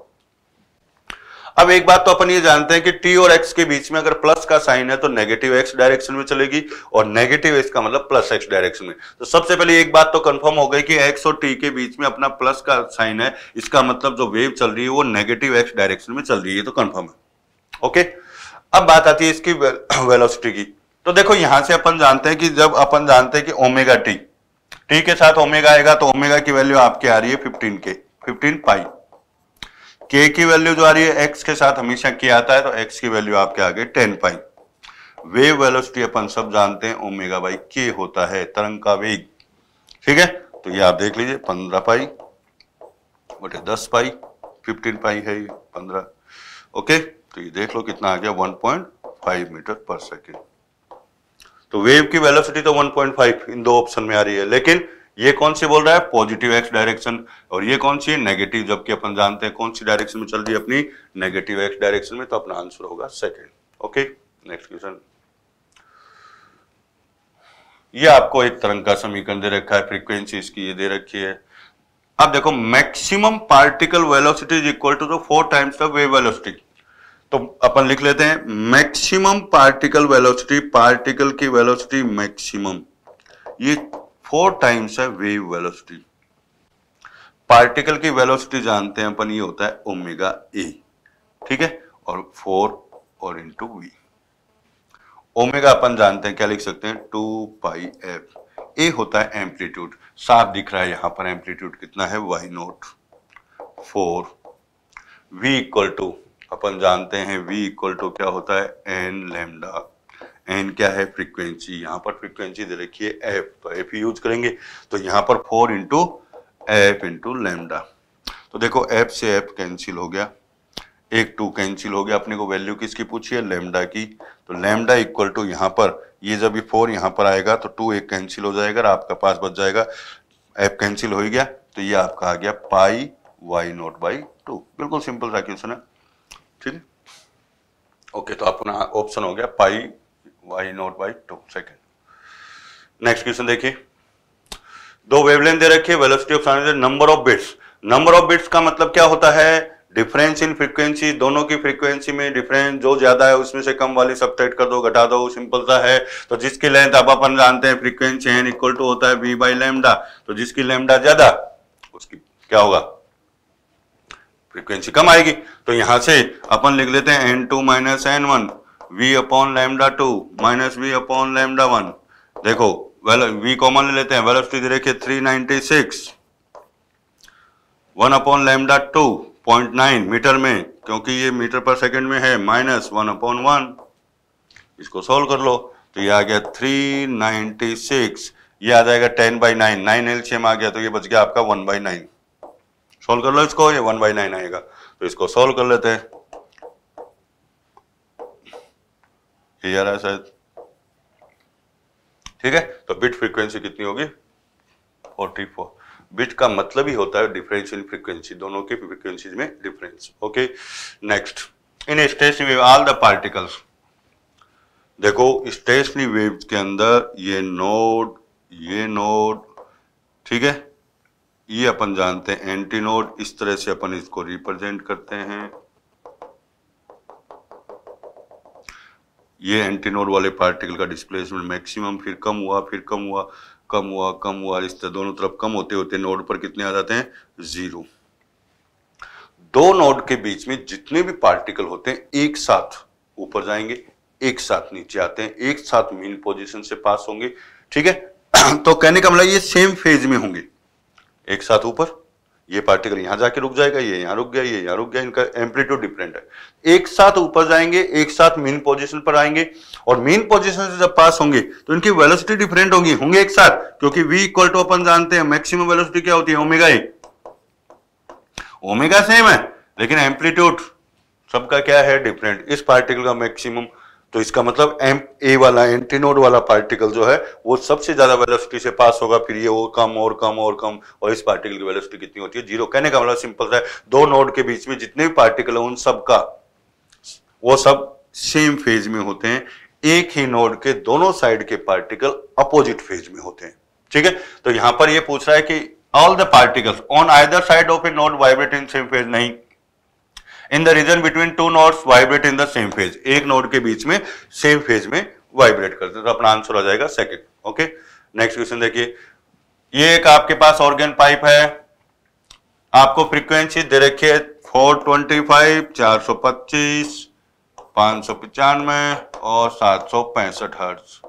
A: अब एक बात तो अपन ये जानते हैं कि टी और एक्स के बीच में अगर प्लस का साइन है तो नेगेटिव एक्स डायरेक्शन में चलेगी और नेगेटिव एक्स का मतलब प्लस एक्स डायरेक्शन में तो सबसे पहले एक बात तो कंफर्म हो गई कि एक्स और टी के बीच में अपना प्लस का साइन है इसका मतलब जो वेव चल रही है वो नेगेटिव एक्स डायरेक्शन में चल रही है तो कन्फर्म है ओके अब बात आती है इसकी वेलोसिटी की तो देखो यहां से अपन जानते हैं कि जब अपन जानते हैं कि ओमेगा टी टी के साथ ओमेगा आएगा तो ओमेगा की वैल्यू आपकी आ रही है फिफ्टीन के फिफ्टीन पाई के की वैल्यू जो आ रही है एक्स के साथ हमेशा के आता है तो एक्स की वैल्यू आपके आगे टेन पाई वेव वेलोसिटी अपन सब जानते हैं ओमेगा बाई के होता है तरंग का वेग ठीक है तो ये आप देख लीजिए पंद्रह पाई बटे दस पाई फिफ्टीन पाई है ये पंद्रह ओके तो ये देख लो कितना आ गया one point five metre per second तो वेव की वेलोसिटी तो वन पॉइंट फाइव इन दो ऑप्शन में आ रही है लेकिन ये कौन से बोल रहा है पॉजिटिव एक्स डायरेक्शन और ये कौन सी है नेगेटिव जबकि अपन जानते हैं कौन सी डायरेक्शन में चल रही है अपनी नेगेटिव एक्स डायरेक्शन में तो अपना आंसर होगा सेकेंड ओके नेक्स्ट क्वेश्चन ये आपको एक तरंग का समीकरण दे रखा है फ्रीक्वेंसी इसकी ये दे रखी है अब देखो maximum particle velocity is equal to the four times the wave velocity तो अपन लिख लेते हैं मैक्सिमम पार्टिकल वेलोसिटी पार्टिकल की वेलोसिटी मैक्सिमम ये फोर टाइम्स है वेव वेलोसिटी पार्टिकल की वेलोसिटी जानते हैं अपन ये होता है ओमेगा ए ठीक है और फोर और इंटू वी ओमेगा अपन जानते हैं क्या लिख सकते हैं टू पाई एफ ए होता है एम्पलीट्यूड साफ दिख रहा है यहां पर एम्पलीट्यूड कितना है Y naught four V equal to अपन जानते हैं वी इक्वल टू क्या होता है एन लेमडा एन क्या है फ्रीक्वेंसी यहां पर फ्रीक्वेंसी दे रखी है एफ तो एफ यूज करेंगे तो यहां पर four into F into lambda तो देखो एफ से एफ कैंसिल हो गया एक टू कैंसिल हो गया अपने को वैल्यू किसकी पूछी है लेमडा की तो लेमडा इक्वल टू यहां पर ये जब भी फोर यहां पर आएगा तो टू एक कैंसिल हो जाएगा आपका पास बच जाएगा एफ कैंसिल हो गया तो ये आपका आ गया pi Y naught by two बिल्कुल सिंपल सा क्वेश्चन है ठीक ओके तो अपना ऑप्शन हो गया pi Y naught by two second next question देखिए दो वेवलेंथ दे रखिए velocity of sound number of beats number of beats का मतलब क्या होता है डिफरेंस इन फ्रीक्वेंसी दोनों की फ्रीक्वेंसी में डिफरेंस जो ज्यादा है उसमें से कम वाली सब्ट्रैक्ट कर दो घटा दो सिंपल सा है तो जिसकी लेंथ आप अपन जानते हैं फ्रीक्वेंसी एन इक्वल टू होता है वी बाई लेमडा तो जिसकी लेमडा ज्यादा उसकी क्या होगा फ्रीक्वेंसी कम आएगी तो यहां से अपन लिख लेते हैं N two minus N one v upon lambda two minus V upon lambda one देखो वेल v कॉमन ले लेते हैं वेलोसिटी देखिए 396 1 upon lambda two point nine metre में क्योंकि ये मीटर पर सेकंड में है माइनस वन अपॉन वन इसको सॉल्व कर लो तो ये आ गया थ्री सिक्स ये आ जाएगा टेन बाई नाइन नाइन एल्शियम आ गया तो ये बच गया आपका वन बाई नाइन सोल्व कर लो इसको ये वन बाई नाइन आएगा तो इसको सोल्व कर लेते हैं क्लियर आ रहा है शायद ठीक है तो बिट फ्रीक्वेंसी कितनी होगी फोर्टी फोर बिट का मतलब ही होता है डिफरेंस इन फ्रीक्वेंसी दोनों की फ्रीक्वेंसी में difference okay next in stationary all the particles देखो स्टेशनरी वेव के अंदर ये नोड ये नोड ठीक है ये अपन जानते हैं एंटी नोड इस तरह से अपन इसको रिप्रेजेंट करते हैं ये एंटीनोड वाले पार्टिकल का डिस्प्लेसमेंट मैक्सिमम फिर कम हुआ फिर कम हुआ कम हुआ कम हुआ इस तरह दोनों तरफ कम होते होते नोड पर कितने आ जाते हैं जीरो दो नोड के बीच में जितने भी पार्टिकल होते हैं एक साथ ऊपर जाएंगे एक साथ नीचे आते हैं एक साथ मीन पोजिशन से पास होंगे ठीक है तो कहने का मतलब ये सेम फेज में होंगे एक साथ ऊपर ये पार्टिकल यहां जाके रुक जाएगा ये यहां रुक गया ये यहां रुक गया इनका एम्पलीट्यूड डिफरेंट है एक साथ ऊपर जाएंगे एक साथ मेन पोजीशन पर आएंगे और मेन पोजीशन से जब पास होंगे तो इनकी वेलोसिटी डिफरेंट होंगी होंगे एक साथ क्योंकि v इक्वल टू अपन जानते हैं मैक्सिमम वेलोसिटी क्या होती है ओमेगा ए ओमेगा सेम है लेकिन एम्पलीट्यूड सबका क्या है डिफरेंट इस पार्टिकल का मैक्सिमम तो इसका मतलब एम ए वाला एंटीनोड वाला पार्टिकल जो है वो सबसे ज्यादा वेलोसिटी से पास होगा फिर ये और कम और कम और कम और इस पार्टिकल की वेलोसिटी कितनी होती है जीरो कहने का मतलब सिंपल है दो नोड के बीच में जितने भी पार्टिकल है उन सब का वो सब सेम फेज में होते हैं एक ही नोड के दोनों साइड के पार्टिकल अपोजिट फेज में होते हैं ठीक है तो यहां पर ये पूछ रहा है कि all the particles on either side of a node vibrate in same phase नहीं in the region between two node vibrate in the same phase एक नोट के बीच में सेम फेज में वाइब्रेट करते हैं तो अपना आंसर आ जाएगा सेकेंड ओके नेक्स्ट क्वेश्चन देखिए ये एक आपके पास ऑर्गेन पाइप है आपको फ्रीक्वेंसी दे रखी है फोर ट्वेंटी फाइव चार सौ पच्चीस पांच सौ पचानवे और सात सौ पैंसठ हर्ट्ज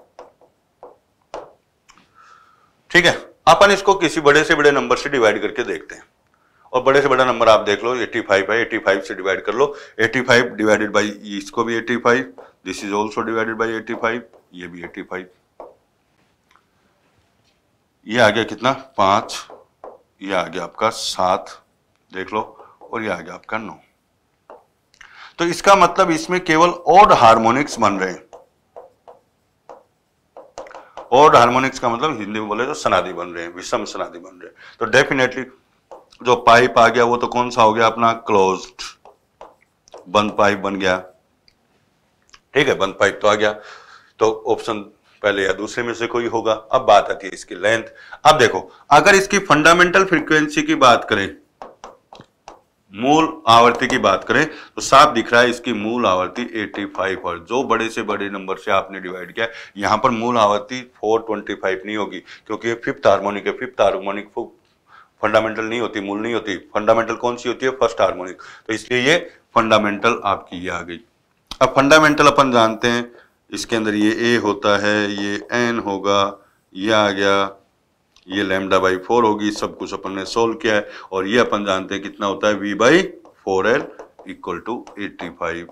A: ठीक है अपन इसको किसी बड़े से बड़े नंबर से डिवाइड करके देखते हैं और बड़े से बड़ा नंबर आप देख लो 85 है 85 से डिवाइड कर लो 85 फाइव डिवाइडेड बाई इसको भी 85 five this is also divided by 85 ये भी 85 ये आ गया कितना पांच ये आ गया आपका सात देख लो और ये आ गया आपका नौ तो इसका मतलब इसमें केवल ओड हार्मोनिक्स बन रहे हैं ओड हार्मोनिक्स का मतलब हिंदी में बोले तो सनादी बन रहे हैं विषम सनादी बन रहे हैं तो डेफिनेटली जो पाइप आ गया वो तो कौन सा हो गया अपना क्लोज बंद पाइप बन गया ठीक है बंद पाइप तो आ गया तो ऑप्शन पहले या दूसरे में से कोई होगा अब बात आती है इसकी लेंथ अब देखो अगर इसकी फंडामेंटल फ्रीक्वेंसी की बात करें मूल आवर्ती की बात करें तो साफ दिख रहा है इसकी मूल आवर्ती 85 और जो बड़े से बड़े नंबर से आपने डिवाइड किया यहां पर मूल आवर्ती 425 नहीं होगी क्योंकि ये फिफ्थ हार्मोनिक है फिफ्थ हार्मोनिक फंडामेंटल नहीं होती मूल नहीं होती फंडामेंटल कौन सी होती है फर्स्ट हार्मोनिक तो इसलिए ये फंडामेंटल आपकी ये आ गई अब फंडामेंटल अपन जानते हैं इसके अंदर ये ए होता है ये एन होगा ये आ गया ये लेमडा बाई फोर होगी सब कुछ अपन ने सोल्व किया है और ये अपन जानते हैं कितना होता है V by four L equal to eighty five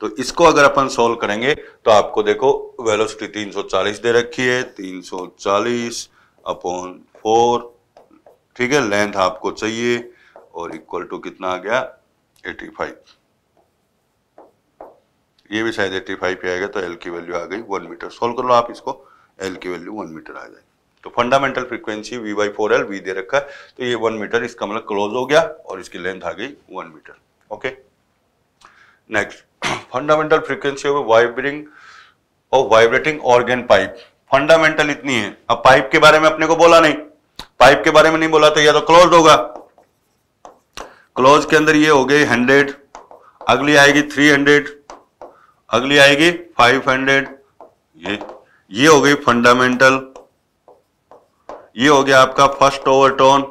A: तो इसको अगर अपन सोल्व करेंगे तो आपको देखो वेलोसिटी 340 दे रखी है 340 सौ चालीस अपॉन फोर ठीक है लेंथ आपको चाहिए और इक्वल टू कितना आ गया 85 ये भी शायद 85 पे आएगा तो एल की वैल्यू आ गई वन मीटर सोल्व कर लो आप इसको एल की वैल्यू वन मीटर आ जाएगी तो fundamental frequency V by four L V दे रखा है तो ये वन मीटर इसका मतलब क्लोज हो गया और इसकी लेंथ आ गई one metre okay next fundamental frequency of vibrating और वाइब्रेटिंग ऑर्गेन पाइप फंडामेंटल इतनी है अब पाइप के बारे में अपने को बोला नहीं पाइप के बारे में नहीं बोला तो या तो क्लोज होगा क्लोज के अंदर ये हो गई हंड्रेड अगली आएगी थ्री हंड्रेड अगली आएगी फाइव हंड्रेड ये ये हो गई फंडामेंटल ये हो गया आपका फर्स्ट ओवरटोन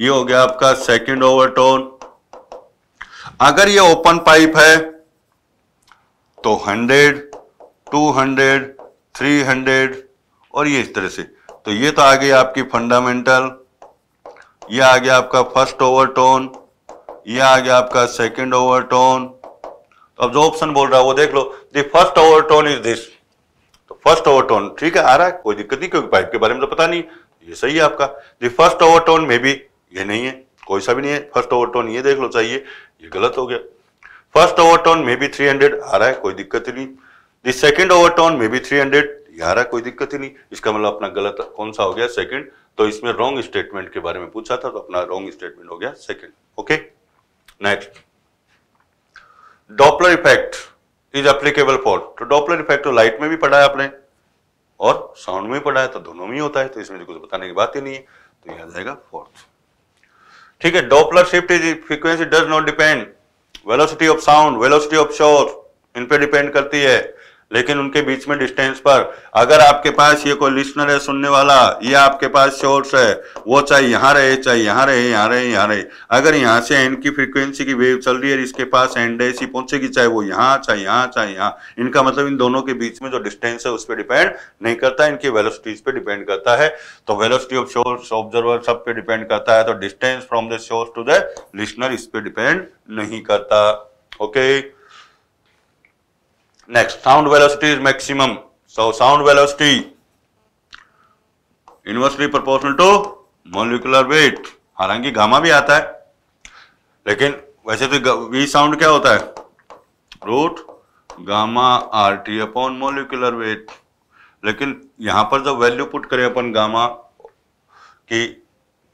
A: ये हो गया आपका सेकंड ओवरटोन अगर ये ओपन पाइप है तो hundred two hundred three hundred और ये इस तरह से तो ये तो आ गई आपकी फंडामेंटल ये आ गया आपका फर्स्ट ओवरटोन ये आ गया आपका सेकंड ओवरटोन तो अब जो ऑप्शन बोल रहा है वो देख लो the first overtone is this तो फर्स्ट ओवरटोन ठीक है आ रहा है कोई दिक्कत नहीं क्योंकि पाइप के बारे में तो पता नहीं ये सही है आपका द फर्स्ट ओवरटोन में भी ये नहीं है कोई सा भी नहीं है फर्स्ट ओवरटोन ये देख लो चाहिए ये गलत हो गया फर्स्ट ओवरटोन में भी थ्री हंड्रेड आ रहा है कोई दिक्कत नहीं दी सेकेंड ओवरटोन में भी थ्री हंड्रेड यारा कोई दिक्कत ही नहीं इसका मतलब अपना गलत कौन सा हो गया सेकंड तो इसमें रॉन्ग स्टेटमेंट के बारे में पूछा था तो अपना रॉन्ग स्टेटमेंट हो गया second okay next Doppler effect is applicable for तो डॉपलर इफेक्ट तो लाइट में भी पढ़ा है आपने और साउंड में पढ़ा है तो दोनों में ही होता है तो इसमें कुछ बताने की बात ही नहीं है तो यह आ जाएगा फोर्थ ठीक है Doppler shift is frequency does not depend velocity of sound velocity of source in पे डिपेंड करती है लेकिन उनके बीच में डिस्टेंस पर अगर आपके पास ये कोई लिस्नर है सुनने वाला ये आपके पास सोर्स है वो चाहे यहाँ रहे चाहे यहाँ रहे यहाँ रहे यहाँ रहे अगर यहाँ से एंड की फ्रीक्वेंसी की वेव चल रही है इसके पास एंड ऐसी पहुंचेगी चाहे वो यहाँ चाहे यहाँ चाहे यहाँ इनका मतलब इन दोनों के बीच में जो डिस्टेंस है उस पर डिपेंड नहीं करता इनकी वेलोसिटीज पे डिपेंड करता है तो वेलोसिटी ऑफ सोर्स ऑब्जर्वर सब पे डिपेंड करता है तो distance from the source to the listener इस पर डिपेंड नहीं करता okay okay? Next sound velocity is maximum so sound velocity inversely proportional to molecular weight हालांकि गामा भी आता है लेकिन वैसे तो वी साउंड क्या होता है root gamma R T upon molecular weight लेकिन यहां पर जब वैल्यू पुट करें अपन गामा की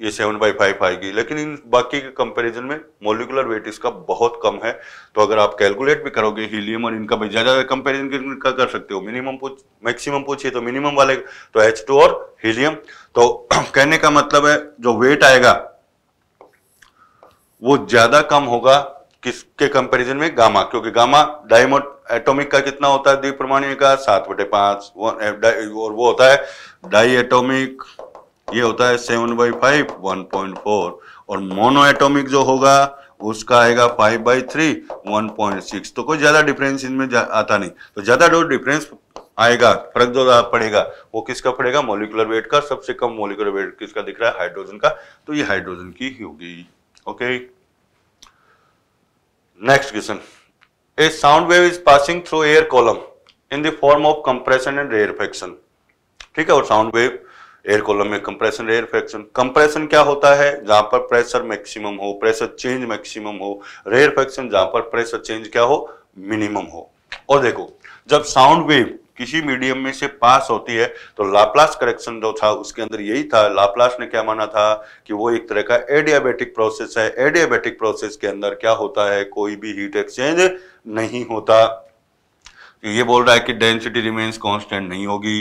A: ये सेवन बाई फाइव आएगी लेकिन इन बाकी के कंपैरिजन में मोलिकुलर वेट इसका बहुत कम है तो अगर आप कैलकुलेट भी करोगे हीलियम और इनका भी ज़्यादा कंपैरिजन का कर सकते हो मिनिमम पूछ मैक्सिमम पूछिए तो मिनिमम वाले तो एच टू और हीलियम तो कहने का मतलब है जो वेट आएगा वो ज़्यादा कम होगा किसके कंपेरिजन में गामा क्योंकि गामा डायमो एटोमिक का कितना होता है द्विप्रमाणीय का सात बटे पांच eh, और वो होता है डाई एटोमिक ये होता है seven by five one point four और मोनो एटोमिक जो होगा उसका आएगा five by three one point six तो कोई ज़्यादा डिफरेंस इनमें आता नहीं तो ज़्यादा जो डिफरेंस आएगा फर्क जो पड़ेगा वो किसका पड़ेगा मोलिकुलर वेट का सबसे कम मोलिकुलर वेट किसका दिख रहा है हाइड्रोजन का तो ये हाइड्रोजन की ही होगी okay next question a sound wave is passing through air column in the form of compression and rarefaction ठीक है और साउंड वेव एयर कॉलम में कंप्रेशन एयर फ्रैक्शन कंप्रेशन क्या होता है जहां पर प्रेशर मैक्सिमम हो प्रेशर चेंज मैक्सिमम हो रेयर फ्रैक्शन जहां पर प्रेशर चेंज क्या हो मिनिमम हो और देखो जब साउंड वेव किसी मीडियम में से पास होती है तो लाप्लास करेक्शन जो था उसके अंदर यही था लाप्लास ने क्या माना था कि वो एक तरह का एडियाबेटिक प्रोसेस है एडियाबेटिक प्रोसेस के अंदर क्या होता है कोई भी हीट एक्सचेंज नहीं होता तो ये बोल रहा है कि डेंसिटी रिमेंस कांस्टेंट नहीं होगी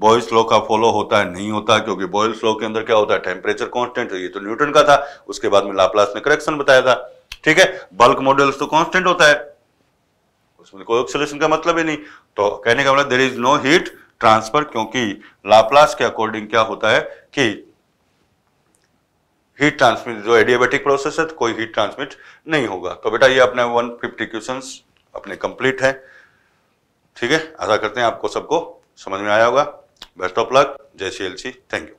A: बॉयल्स लॉ का फॉलो होता है नहीं होता क्योंकि बॉयल्स लॉ के अंदर क्या होता है टेम्परेचर कॉन्स्टेंट ये तो न्यूटन का था उसके बाद में लाप्लास ने करेक्शन बताया था ठीक है बल्क मॉडल्स तो कॉन्स्टेंट होता है उसमें कोई ऑक्सीडेशन का मतलब ही नहीं तो कहने का मतलब there is no heat transfer क्योंकि लाप्लास के अकॉर्डिंग क्या होता है कि हीट ट्रांसमिट जो एडियाबेटिक प्रोसेस है तो कोई हीट ट्रांसमिट नहीं होगा तो बेटा ये अपने 150 क्वेश्चंस अपने कंप्लीट है ठीक है आशा करते हैं आपको सबको समझ में आया होगा best of luck Jai C L C thank you